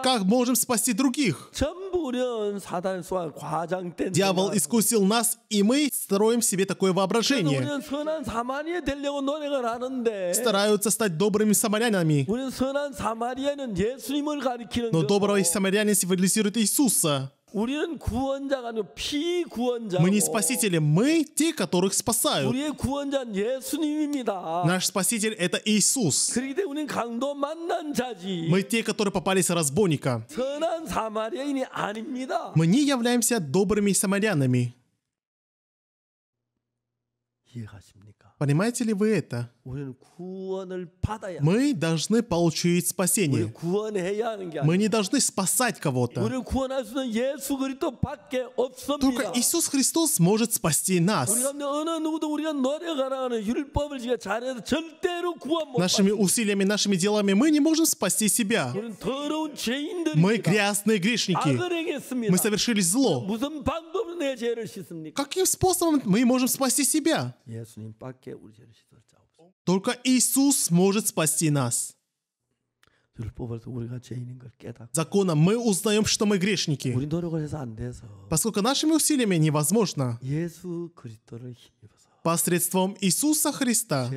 Как можем спасти других? Дьявол искусил нас, и мы строим себе такое воображение. Стараются стать добрыми самарянами. Но добрый самарянин символизирует Иисуса. Мы не спасители, мы те, которых спасают. Наш спаситель — это Иисус. Мы те, которые попались разбойника. Мы не являемся добрыми самарянами. Понимаете ли вы это? Мы должны получить спасение. Мы не должны спасать кого-то. Только Иисус Христос может спасти нас. Нашими усилиями, нашими делами мы не можем спасти себя. Мы грязные грешники. Мы совершили зло. Каким способом мы можем спасти себя? Только Иисус может спасти нас. Законом мы узнаем, что мы грешники. Поскольку нашими усилиями невозможно. Посредством Иисуса Христа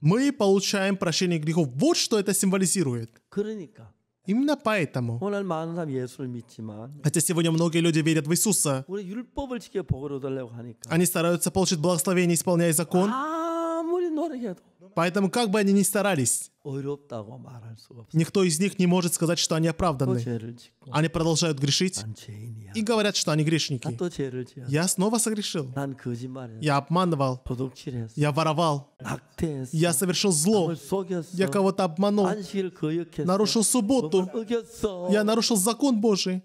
мы получаем прощение грехов. Вот что это символизирует. Именно поэтому. Хотя сегодня многие люди верят в Иисуса. Они стараются получить благословение, исполняя закон. Поэтому как бы они ни старались, никто из них не может сказать, что они оправданы. Они продолжают грешить и говорят, что они грешники. Я снова согрешил. Я обманывал. Я воровал. Я совершил зло. Я кого-то обманул. Нарушил субботу. Я нарушил закон Божий.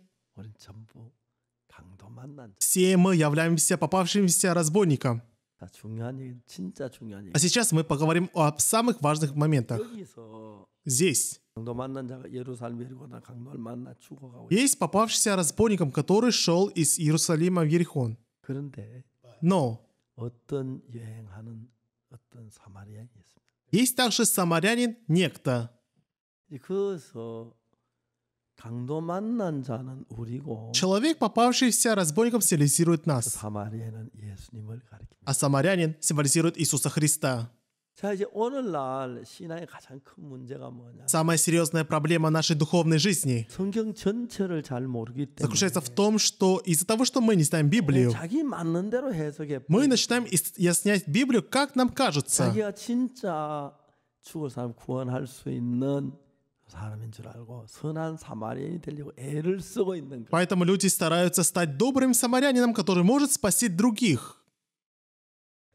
Все мы являемся попавшимися разбойником. 아, 중요한 얘기, 진짜 А сейчас мы поговорим о самых важных моментах. Здесь. Есть попавшийся разбойником, который шел из Иерусалима в Ерихон. Но есть также самарянин некто. Человек, попавшийся разбойником, символизирует нас. А самарянин символизирует Иисуса Христа. Самая серьезная проблема нашей духовной жизни заключается в том, что из-за того, что мы не знаем Библию, мы начинаем яснять Библию, как нам кажется. 사람인 줄 알고 선한 사마리아인이 되려고 애를 쓰고 있는 거예요. Поэтому люди стараются стать добрым самарянином, который может спасти других.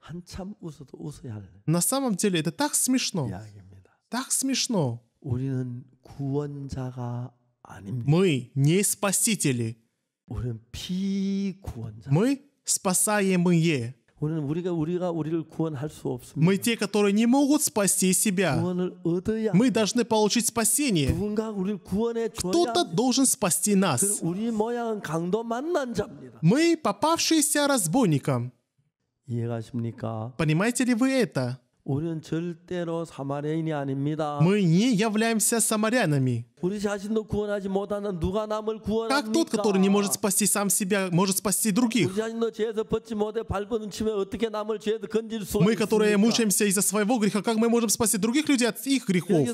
한참 웃어도 웃어야 할. На самом деле это так смешно. 이야기입니다. Так смешно. 우리는 구원자가 아닙니다. Мы не спасители. 우리는 비구원자. Мы спасаемые. Мы те, которые не могут спасти себя. Мы должны получить спасение. Кто-то должен спасти нас. Мы попавшиеся разбойникам. Понимаете ли вы это? Мы не являемся самарянами. Как тот, который не может спасти сам себя, может спасти других? Мы, которые мучаемся из-за своего греха, как мы можем спасти других людей от их грехов?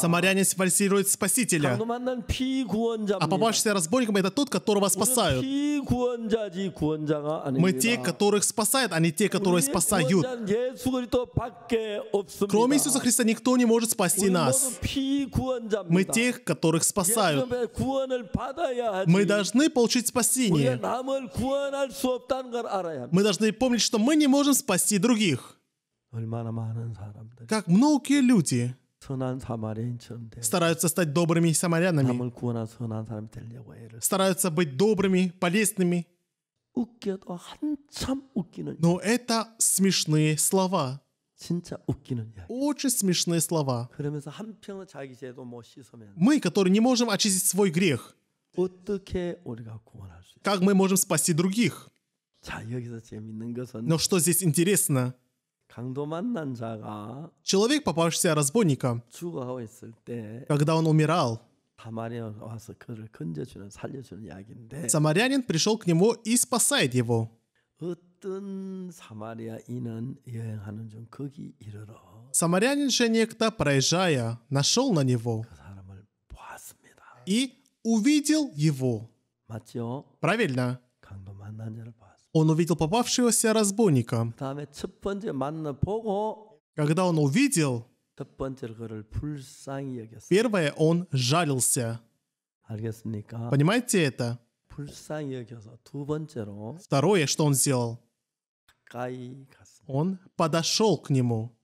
Самарянин символизирует Спасителя. А попавшийся разбойником это тот, которого спасают. Мы те, которых спасают, а не те, которые спасают. Кроме Иисуса Христа никто не может спасти нас. Мы тех, которых спасают. Мы должны получить спасение. Мы должны помнить, что мы не можем спасти других. Как многие люди стараются стать добрыми самарянами, стараются быть добрыми, полезными. Но это смешные слова. 진짜 웃기는 이야기. Очень смешные слова. 그러면서 한평을 자기 죄도 못 씻으면 Мы, которые не можем очистить свой грех, 어떻게 우리가 구원할 수? как мы можем спасти других? 자 여기서 재밌는 것은 Но что здесь интересно? 강도 만난 자가 Человек, попавшийся разбойником, 죽어가고 있을 때 когда он умирал, 사마리아 와서 그를 건져주는 살려주는 이야기인데. самарянин пришел к нему и спасает его. Самарянин же некто, проезжая, нашел на него и увидел его. Правильно. Он увидел попавшегося разбойника. Когда он увидел, первое, он жалился. Понимаете это? Второе, что он сделал? Он подошел к нему.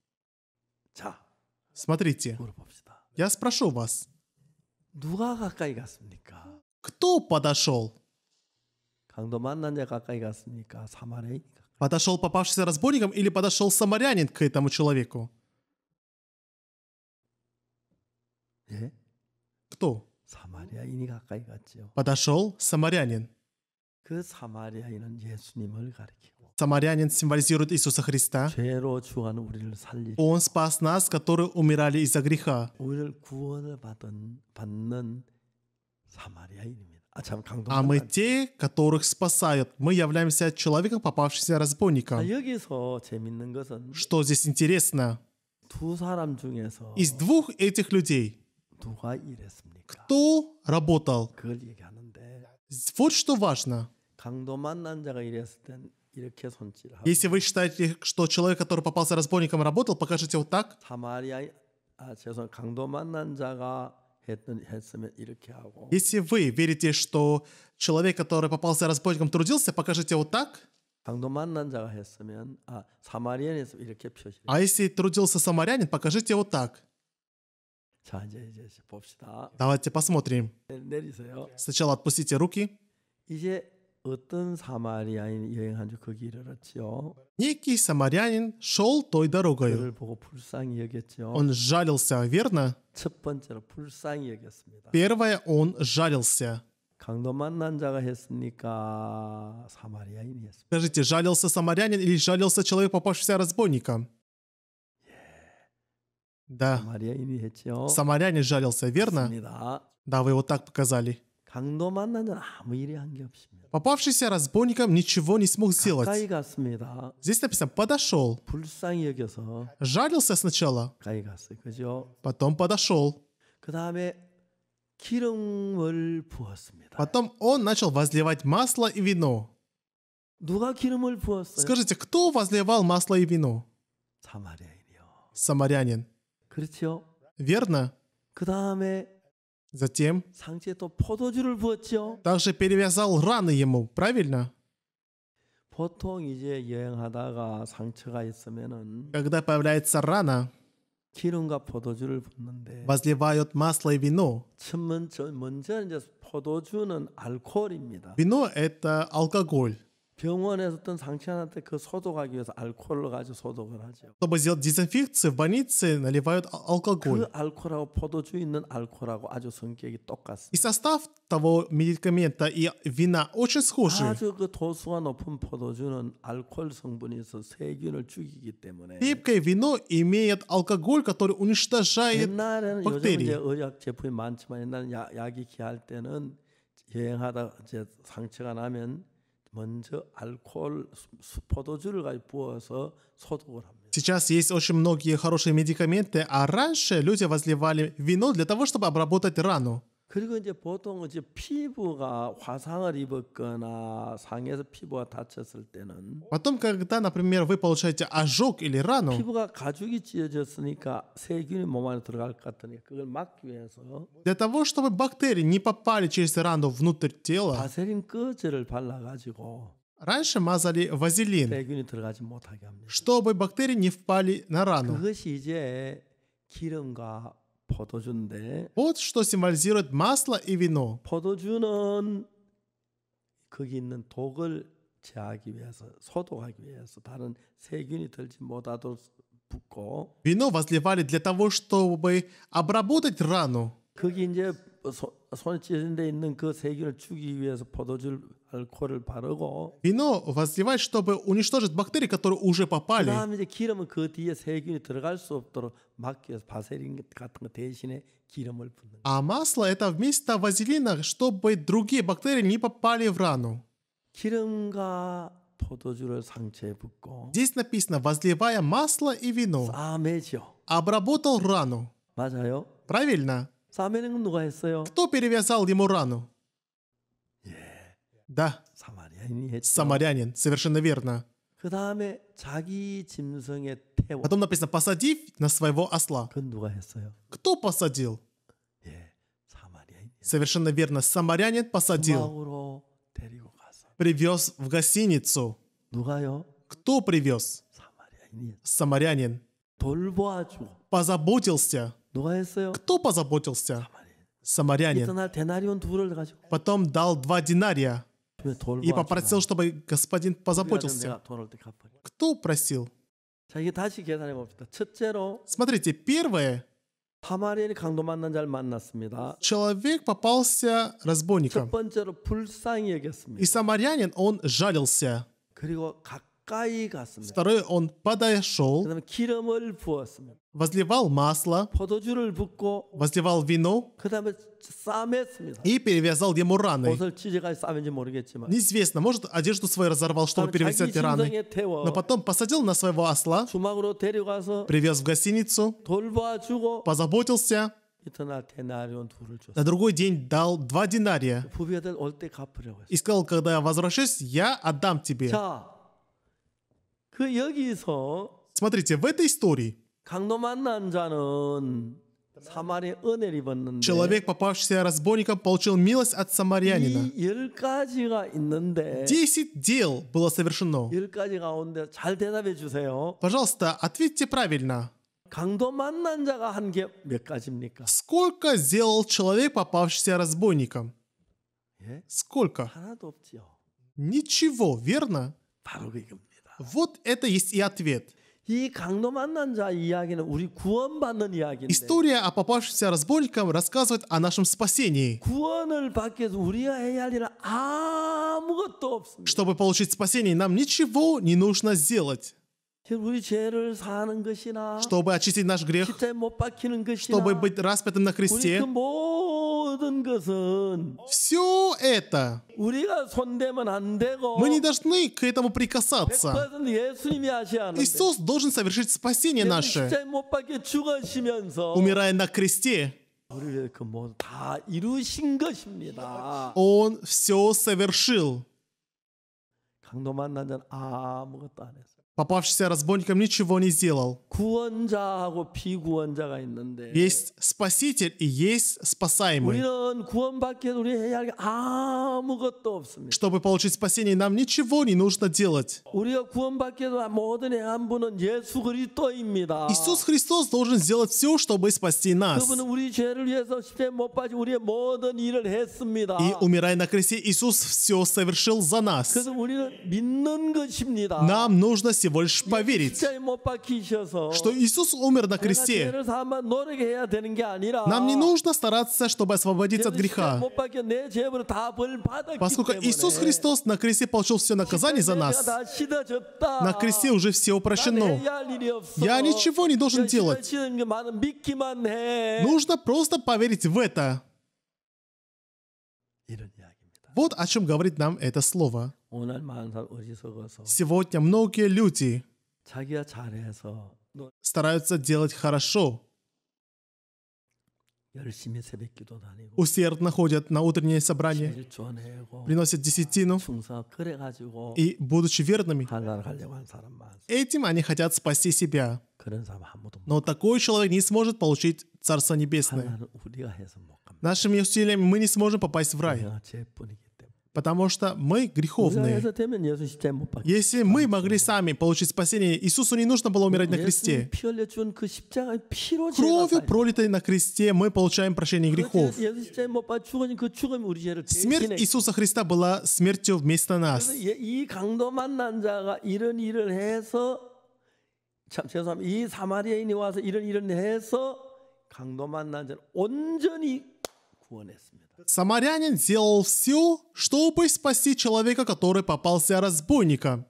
Смотрите, я спрошу вас. Кто подошел? Подошел попавшийся разбойником или подошел самарянин к этому человеку? Э? Кто? Подошел самарянин. Самарянин символизирует Иисуса Христа. Он спас нас, которые умирали из-за греха. А мы те, которых спасают. Мы являемся человеком, попавшимся разбойником. Что здесь интересно? Из двух этих людей кто работал? Вот что важно. Если вы считаете, что человек, который попался разбойником, работал, покажите вот так. Если вы верите, что человек, который попался разбойником, трудился, покажите вот так. А если трудился самарянин, покажите вот так. Давайте посмотрим. Сначала отпустите руки. 어떤 사마리아인 여행한 줄 거기 이르렀지요. Некий самарянин шел той дорогою. 그를 보고 불쌍히 여겼죠. Он жалился, верно? 첫 번째로 불쌍히 여겼습니다. Первое, он жалился. 강도 만난 자가 했습니까? 사마리아인이 했습니다. Скажите, жалился самарянин или жалился человек, попавшийся разбойникам? Да. 사마리아인이 했죠. Самарянин жалился, верно? 맞습니다. Да, вы его так показали. Попавшийся разбойником ничего не смог сделать. Здесь написано «подошел». Жалился сначала, потом подошел. Потом он начал возливать масло и вино. Скажите, кто возливал масло и вино? Самарянин. Верно? Затем также перевязал раны ему, правильно? Когда появляется рана, возливают масло и вино. Вино – это алкоголь. 병원에서 어떤 상처한테 그 소독하기 위해서 알코올로 가지고 소독을 하죠. Чтобы сделать дезинфекцию, в больнице наливают алкоголь. 그 알코올하고 포도주 있는 알코올하고 아주 성격이 똑같습니다. И состав того медикамента и вина очень схожи. 아주 그 도수가 높은 포도주는 알코올 성분이 있어 세균을 죽이기 때문에. Крепкое вино имеет алкоголь, который уничтожает 옛날에는 бактерии. 옛날에는 요즘 의약 제품이 많지만 옛날 약이 기할 때는 여행하다 이제 상처가 나면 먼저 알코올 포도주를 가지고 부어서 소독을 합니다. Сейчас есть очень многие хорошие медикаменты, а раньше люди возливали вино для того, чтобы обработать рану. 그리고 이제 보통 이제 피부가 화상을 입었거나 상해서 피부가 다쳤을 때는 потом когда, например, вы получаете ожог или рану 피부가 가죽이 찢어졌으니까 세균이 몸 안에 들어갈 것 같으니 그걸 막기 위해서 для того, чтобы бактерии не попали через рану внутрь тела 바세린 끄즈를 발라 가지고 Раньше мазали вазелин, чтобы бактерии не впали на рану. 그것이 이제 기름과 포도주인데 Вот что символизирует масло и вино. 포도주는 거기 있는 독을 제하기 위해서 소독하기 위해서 다른 세균이 들지 못하도록 붓고 Вино возливали для того, чтобы обработать рану. 거기 이제 손에 찌른 있는 그 세균을 죽이기 위해서 포도주를 Вино ну, возливать, чтобы уничтожить бактерии, которые уже попали. А масло это вместо вазелина, чтобы другие бактерии не попали в рану. Здесь написано, возливая масло и вино, обработал рану. Правильно. Кто перевязал ему рану? Да. Самарянин, совершенно верно. Потом написано, посадив на своего осла. Кто посадил? Совершенно верно, самарянин посадил. Привез в гостиницу. Кто привез? Самарянин. Позаботился. Кто позаботился? Самарянин. Потом дал два динария и попросил, чтобы господин позаботился. Кто просил? Смотрите, первое, Человек попался разбойником. И самарянин, он жалился. 가까이 Второе, он подошел, возливал масло, возливал вино и перевязал ему раны. Неизвестно, может, одежду свою разорвал, чтобы перевязать раны. Но потом посадил на своего осла, привез в гостиницу, позаботился, на другой день дал два динария и сказал, когда я возвращусь, я отдам тебе. 자, 그 여기서 Смотрите, в этой истории 강도 만난 자는 사마리아 은혜를 입었는데 человек, попавшийся разбойником, получил милость от самарянина. 이열 가지가 있는데 10 дел было совершено. 열 가지 가운데 잘 대답해 주세요. Пожалуйста, ответьте правильно. 강도 만난 자가 한 가지입니까? Сколько сделал человек, попавшийся разбойником? 예? Сколько? 하나도 없지요. Ничего, верно? 바로 이겁니다. Вот это есть и ответ. 이 강도 만난 자 이야기는 우리 구원받는 이야기인데. История о попавшемся разбойником рассказывает о нашем спасении. 구원을 받기 위해서 우리가 해야 할 일은 아무것도 없습니다. Чтобы получить спасение, нам ничего не нужно сделать. 우리 죄를 사는 것이나, чтобы очистить наш грех, чтобы быть распятым на кресте, все это мы не должны к этому прикасаться. Иисус должен совершить спасение наше. Умирая на кресте, он все совершил. 강도 만난 아무것도 안 했어. Попавшийся разбойником, ничего не сделал. Есть спаситель и есть спасаемый. Чтобы получить спасение, нам ничего не нужно делать. Иисус Христос должен сделать все, чтобы спасти нас. И умирая на кресте, Иисус все совершил за нас. Нам нужно всего лишь поверить, что Иисус умер на кресте. Нам не нужно стараться, чтобы освободиться от греха. Поскольку Иисус Христос на кресте получил все наказание за нас, на кресте уже все прощено. Я ничего не должен делать. Нужно просто поверить в это. Вот о чем говорит нам это слово. Сегодня многие люди стараются делать хорошо, усердно ходят на утреннее собрание, приносят десятину, и, будучи верными, этим они хотят спасти себя. Но такой человек не сможет получить Царство Небесное. Нашими усилиями мы не сможем попасть в рай потому что мы греховные. Ну если мы могли сами получить спасение, Иисусу не нужно было умирать на ну, кресте. Кровью, пролитой на кресте, мы получаем прощение грехов. Смерть Иисуса Христа была смертью вместо нас. Ну, 참 죄송합니다. 이 사마리아인이 와서 이런 이런 Самарянин делал все, чтобы спасти человека, который попался разбойником.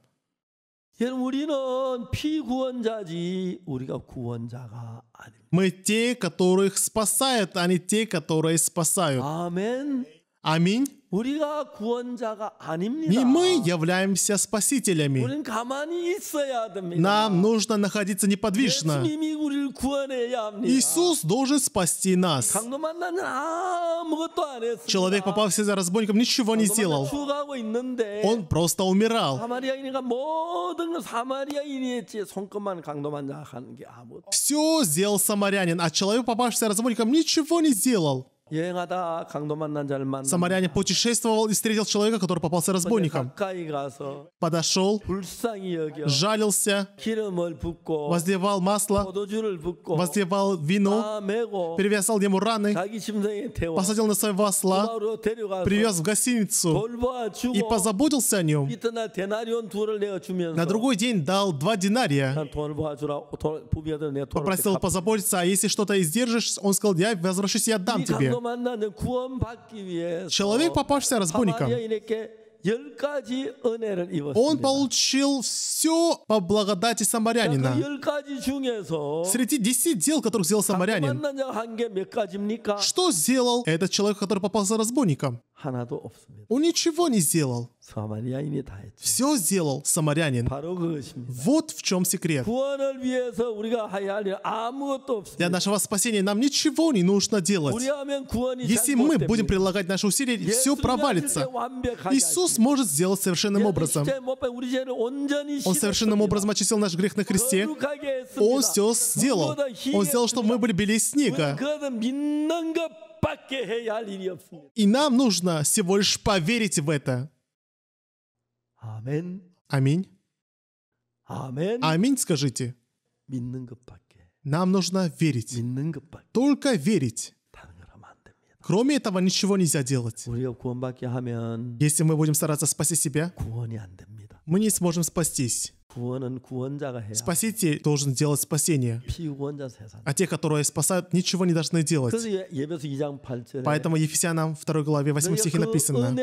Мы те, которых спасают, а не те, которые спасают. Аминь. Аминь. Не мы являемся спасителями. Нам нужно находиться неподвижно. Иисус должен спасти нас. А человек, попавший за разбойником, ничего не сделал. Он просто умирал. Все сделал самарянин, а человек, попавшийся разбойником, ничего не сделал. Самарянин путешествовал и встретил человека, который попался разбойником. Подошел, жалился, воздевал масло, воздевал вино, перевязал ему раны, посадил на своего осла, привез в гостиницу и позаботился о нем. На другой день дал два динария. Попросил позаботиться, а если что-то издержишь, он сказал, я возвращусь и отдам тебе. Человек, попавшийся разбойником, он получил все по благодати самарянина. Среди десяти дел, которых сделал самарянин, что сделал этот человек, который попался разбойником? Он ничего не сделал. Все сделал самарянин. Вот в чем секрет. Для нашего спасения нам ничего не нужно делать. Если мы будем прилагать наши усилия, все провалится. Иисус может сделать совершенным образом. Он совершенным образом очистил наш грех на Христе. Он все сделал. Он сделал, чтобы мы были белее снега. И нам нужно всего лишь поверить в это. 아멘. Аминь. 아멘. Аминь скажите. Нам нужно верить. Только верить. Кроме этого, ничего нельзя делать. Если мы будем стараться спасти себя, мы не сможем спастись. Спаситель должен делать спасение. А те, которые спасают, ничего не должны делать. Поэтому Ефесянам 2 главе 8 стихе написано,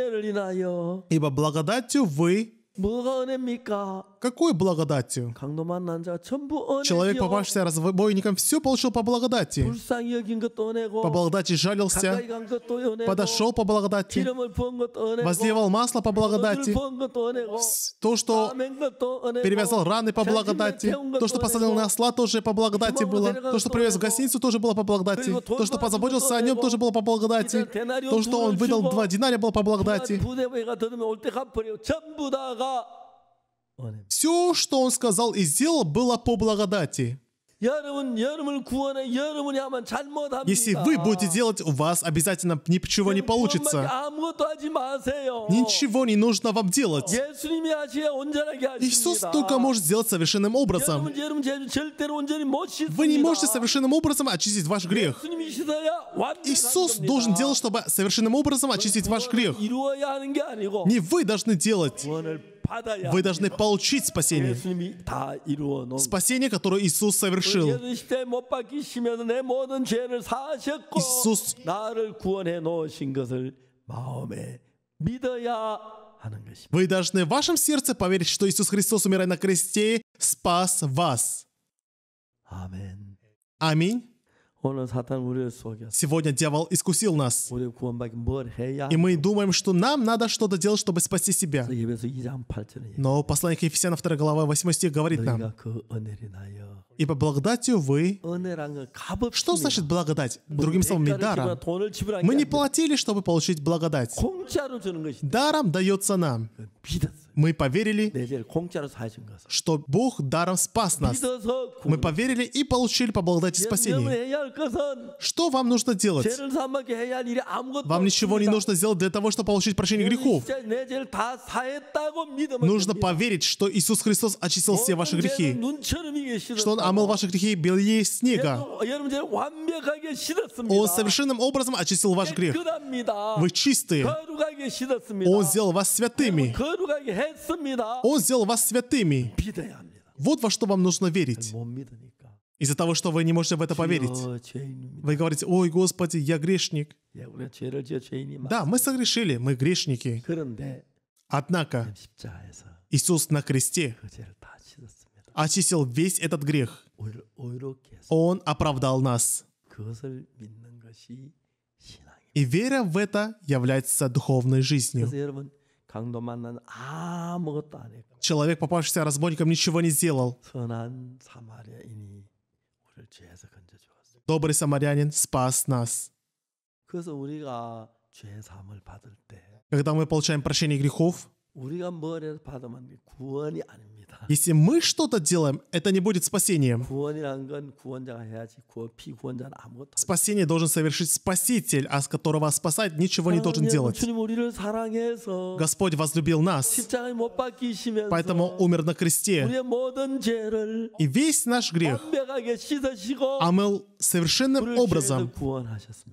«Ибо благодатью вы 뭐가 은혜입니까? Какой благодатью? Человек, попавшийся разбойником, все получил по благодати. По благодати жалился. Подошел по благодати. Возливал масло по благодати. То, что перевязал раны по благодати. То, что посадил на осла, тоже по благодати было. То, что привез в гостиницу, тоже было по благодати. То, что позаботился о нем, тоже было по благодати. То, что он выдал два динария, было по благодати. Все, что он сказал и сделал, было по благодати. Если вы будете делать, у вас обязательно ничего не получится. Ничего не нужно вам делать. Иисус только может сделать совершенным образом. Вы не можете совершенным образом очистить ваш грех. Иисус должен делать, чтобы совершенным образом очистить ваш грех. Не вы должны делать. Вы должны получить спасение. Спасение, которое Иисус совершил. Иисус вы должны в вашем сердце поверить, что Иисус Христос, умирая на кресте, спас вас. Аминь. Сегодня дьявол искусил нас. И мы думаем, что нам надо что-то делать, чтобы спасти себя. Но послание к Ефесянам 2 глава 8 стих говорит нам, «Ибо благодатью вы...» Что значит благодать? Другими словами, даром. Мы не платили, чтобы получить благодать. Даром дается нам. Мы поверили, что Бог даром спас нас. Мы поверили и получили по благодати спасения. Что вам нужно делать? Вам ничего не нужно сделать для того, чтобы получить прощение грехов. Нужно поверить, что Иисус Христос очистил все ваши грехи, что Он омыл ваши грехи белее снега. Он совершенным образом очистил ваш грех. Вы чистые. Он сделал вас святыми. Он сделал вас святыми. Вот во что вам нужно верить. Из-за того, что вы не можете в это поверить. Вы говорите, ой, Господи, я грешник. Да, мы согрешили, мы грешники. Однако, Иисус на кресте очистил весь этот грех. Он оправдал нас. И вера в это является духовной жизнью. Человек, попавшийся разбойником, ничего не сделал. Добрый самарянин спас нас. когда мы получаем прощение грехов, 우리가 뭘 해서 [laughs] Если мы что-то делаем, это не будет спасением. Спасение должен совершить Спаситель, а с которого спасать ничего не должен делать. Господь возлюбил нас, поэтому умер на кресте. И весь наш грех омыл совершенным образом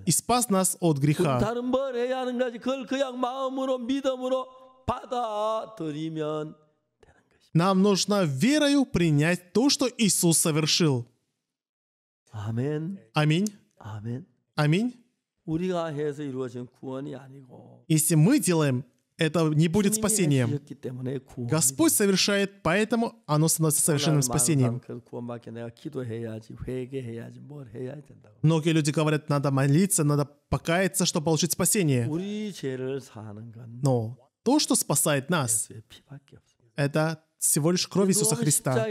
и спас нас от греха. 받아들이면 нам нужно верою принять то, что Иисус совершил. Аминь. Аминь. Аминь. Если мы делаем, это не будет спасением. Господь совершает, поэтому оно становится совершенным спасением. Многие люди говорят, надо молиться, надо покаяться, чтобы получить спасение. Но то, что спасает нас, это всего лишь кровь Иисуса Христа.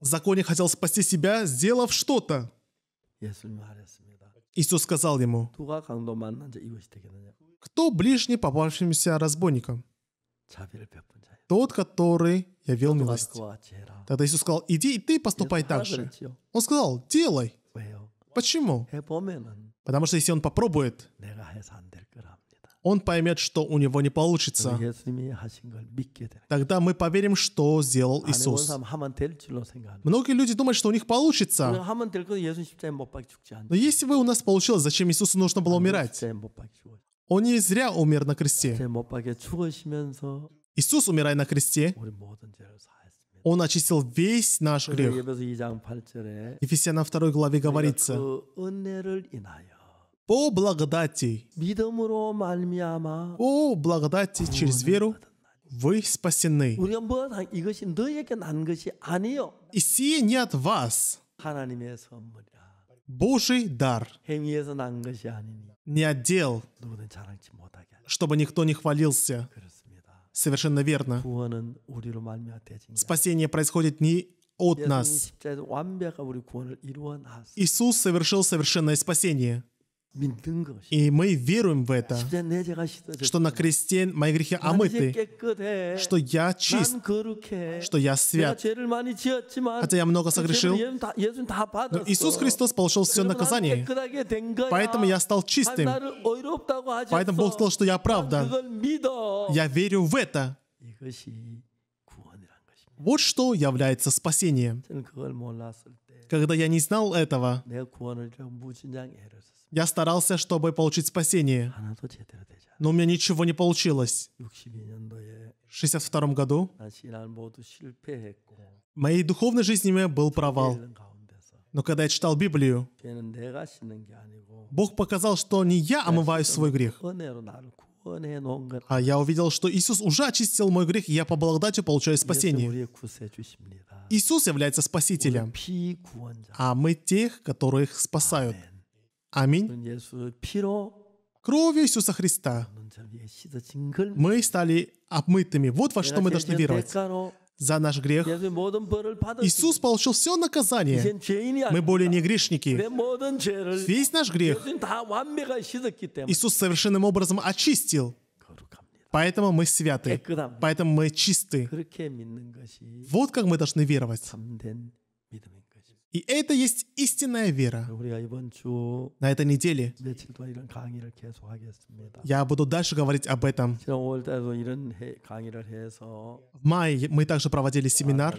В законе хотел спасти себя, сделав что-то. Иисус сказал ему, кто ближний попавшимся разбойникам? Тот, который явил милость. Тогда Иисус сказал, иди и ты поступай так же. Он сказал, делай. Почему? Потому что если он попробует, он поймет, что у него не получится. Тогда мы поверим, что сделал Иисус. Многие люди думают, что у них получится. Но если бы у нас получилось, зачем Иисусу нужно было умирать? Он не зря умер на кресте. Иисус, умирая на кресте, он очистил весь наш грех. Ефесяна 2 главе говорится, по благодати. По благодати через веру вы спасены. И сие не от вас. Божий дар. Не отдел, чтобы никто не хвалился. Совершенно верно. Спасение происходит не от нас. Иисус совершил совершенное спасение. И мы веруем в это, что на кресте мои грехи омыты, что я чист, что я свят. Хотя я много согрешил, но Иисус Христос получил все наказание, поэтому я стал чистым. Поэтому Бог сказал, что я правда. Я верю в это. Вот что является спасением. Когда я не знал этого, я старался, чтобы получить спасение. А Но у меня ничего не получилось. В 62 году в моей духовной жизни был провал. Но когда я читал Библию, Бог показал, что не я омываю свой грех, а я увидел, что Иисус уже очистил мой грех, и я по благодати получаю спасение. Иисус является Спасителем, а мы тех, которых спасают. Аминь. Кровью Иисуса Христа мы стали обмытыми. Вот во что мы должны веровать. За наш грех Иисус получил все наказание. Мы более не грешники. Весь наш грех Иисус совершенным образом очистил. Поэтому мы святы. Поэтому мы чисты. Вот как мы должны веровать. И это есть истинная вера. На этой неделе я буду дальше говорить об этом. В мае мы также проводили семинар.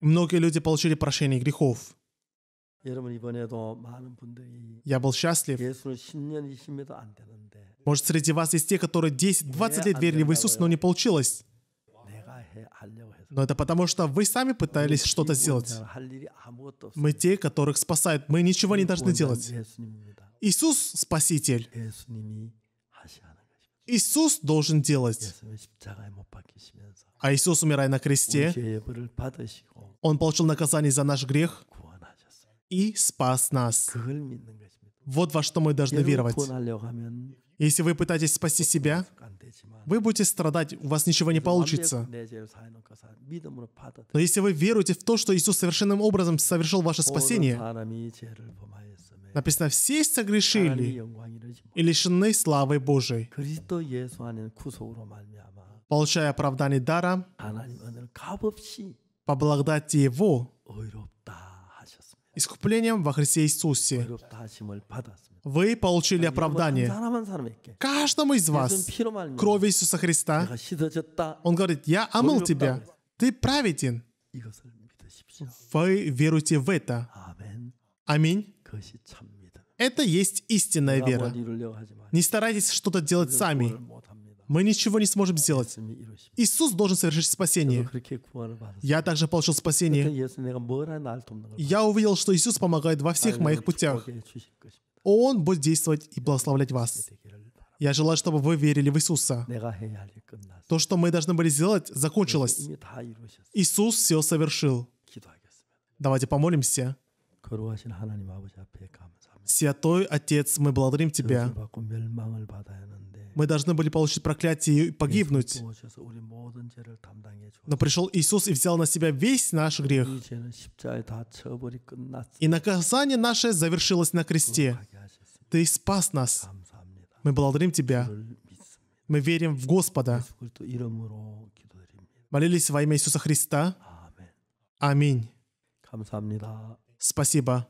Многие люди получили прощение грехов. Я был счастлив. Может, среди вас есть те, которые 10-20 лет верили в Иисуса, но не получилось. Но это потому, что вы сами пытались что-то сделать. Мы те, которых спасает. Мы ничего не должны делать. Иисус — Спаситель. Иисус должен делать. А Иисус, умирая на кресте, Он получил наказание за наш грех и спас нас. Вот во что мы должны веровать. Если вы пытаетесь спасти себя, вы будете страдать, у вас ничего не получится. Но если вы веруете в то, что Иисус совершенным образом совершил ваше спасение, написано, все согрешили и лишены славы Божией, получая оправдание даром, поблагодать Его, искуплением во Христе Иисусе. Вы получили оправдание. Каждому из вас кровь Иисуса Христа. Он говорит, я омыл тебя. Ты праведен. Вы веруете в это. Аминь. Это есть истинная вера. Не старайтесь что-то делать сами мы ничего не сможем сделать. Иисус должен совершить спасение. Я также получил спасение. Я увидел, что Иисус помогает во всех моих путях. Он будет действовать и благословлять вас. Я желаю, чтобы вы верили в Иисуса. То, что мы должны были сделать, закончилось. Иисус все совершил. Давайте помолимся. Святой Отец, мы благодарим Тебя. Мы должны были получить проклятие и погибнуть. Но пришел Иисус и взял на себя весь наш грех. И наказание наше завершилось на кресте. Ты спас нас. Мы благодарим Тебя. Мы верим в Господа. Молились во имя Иисуса Христа. Аминь. Спасибо.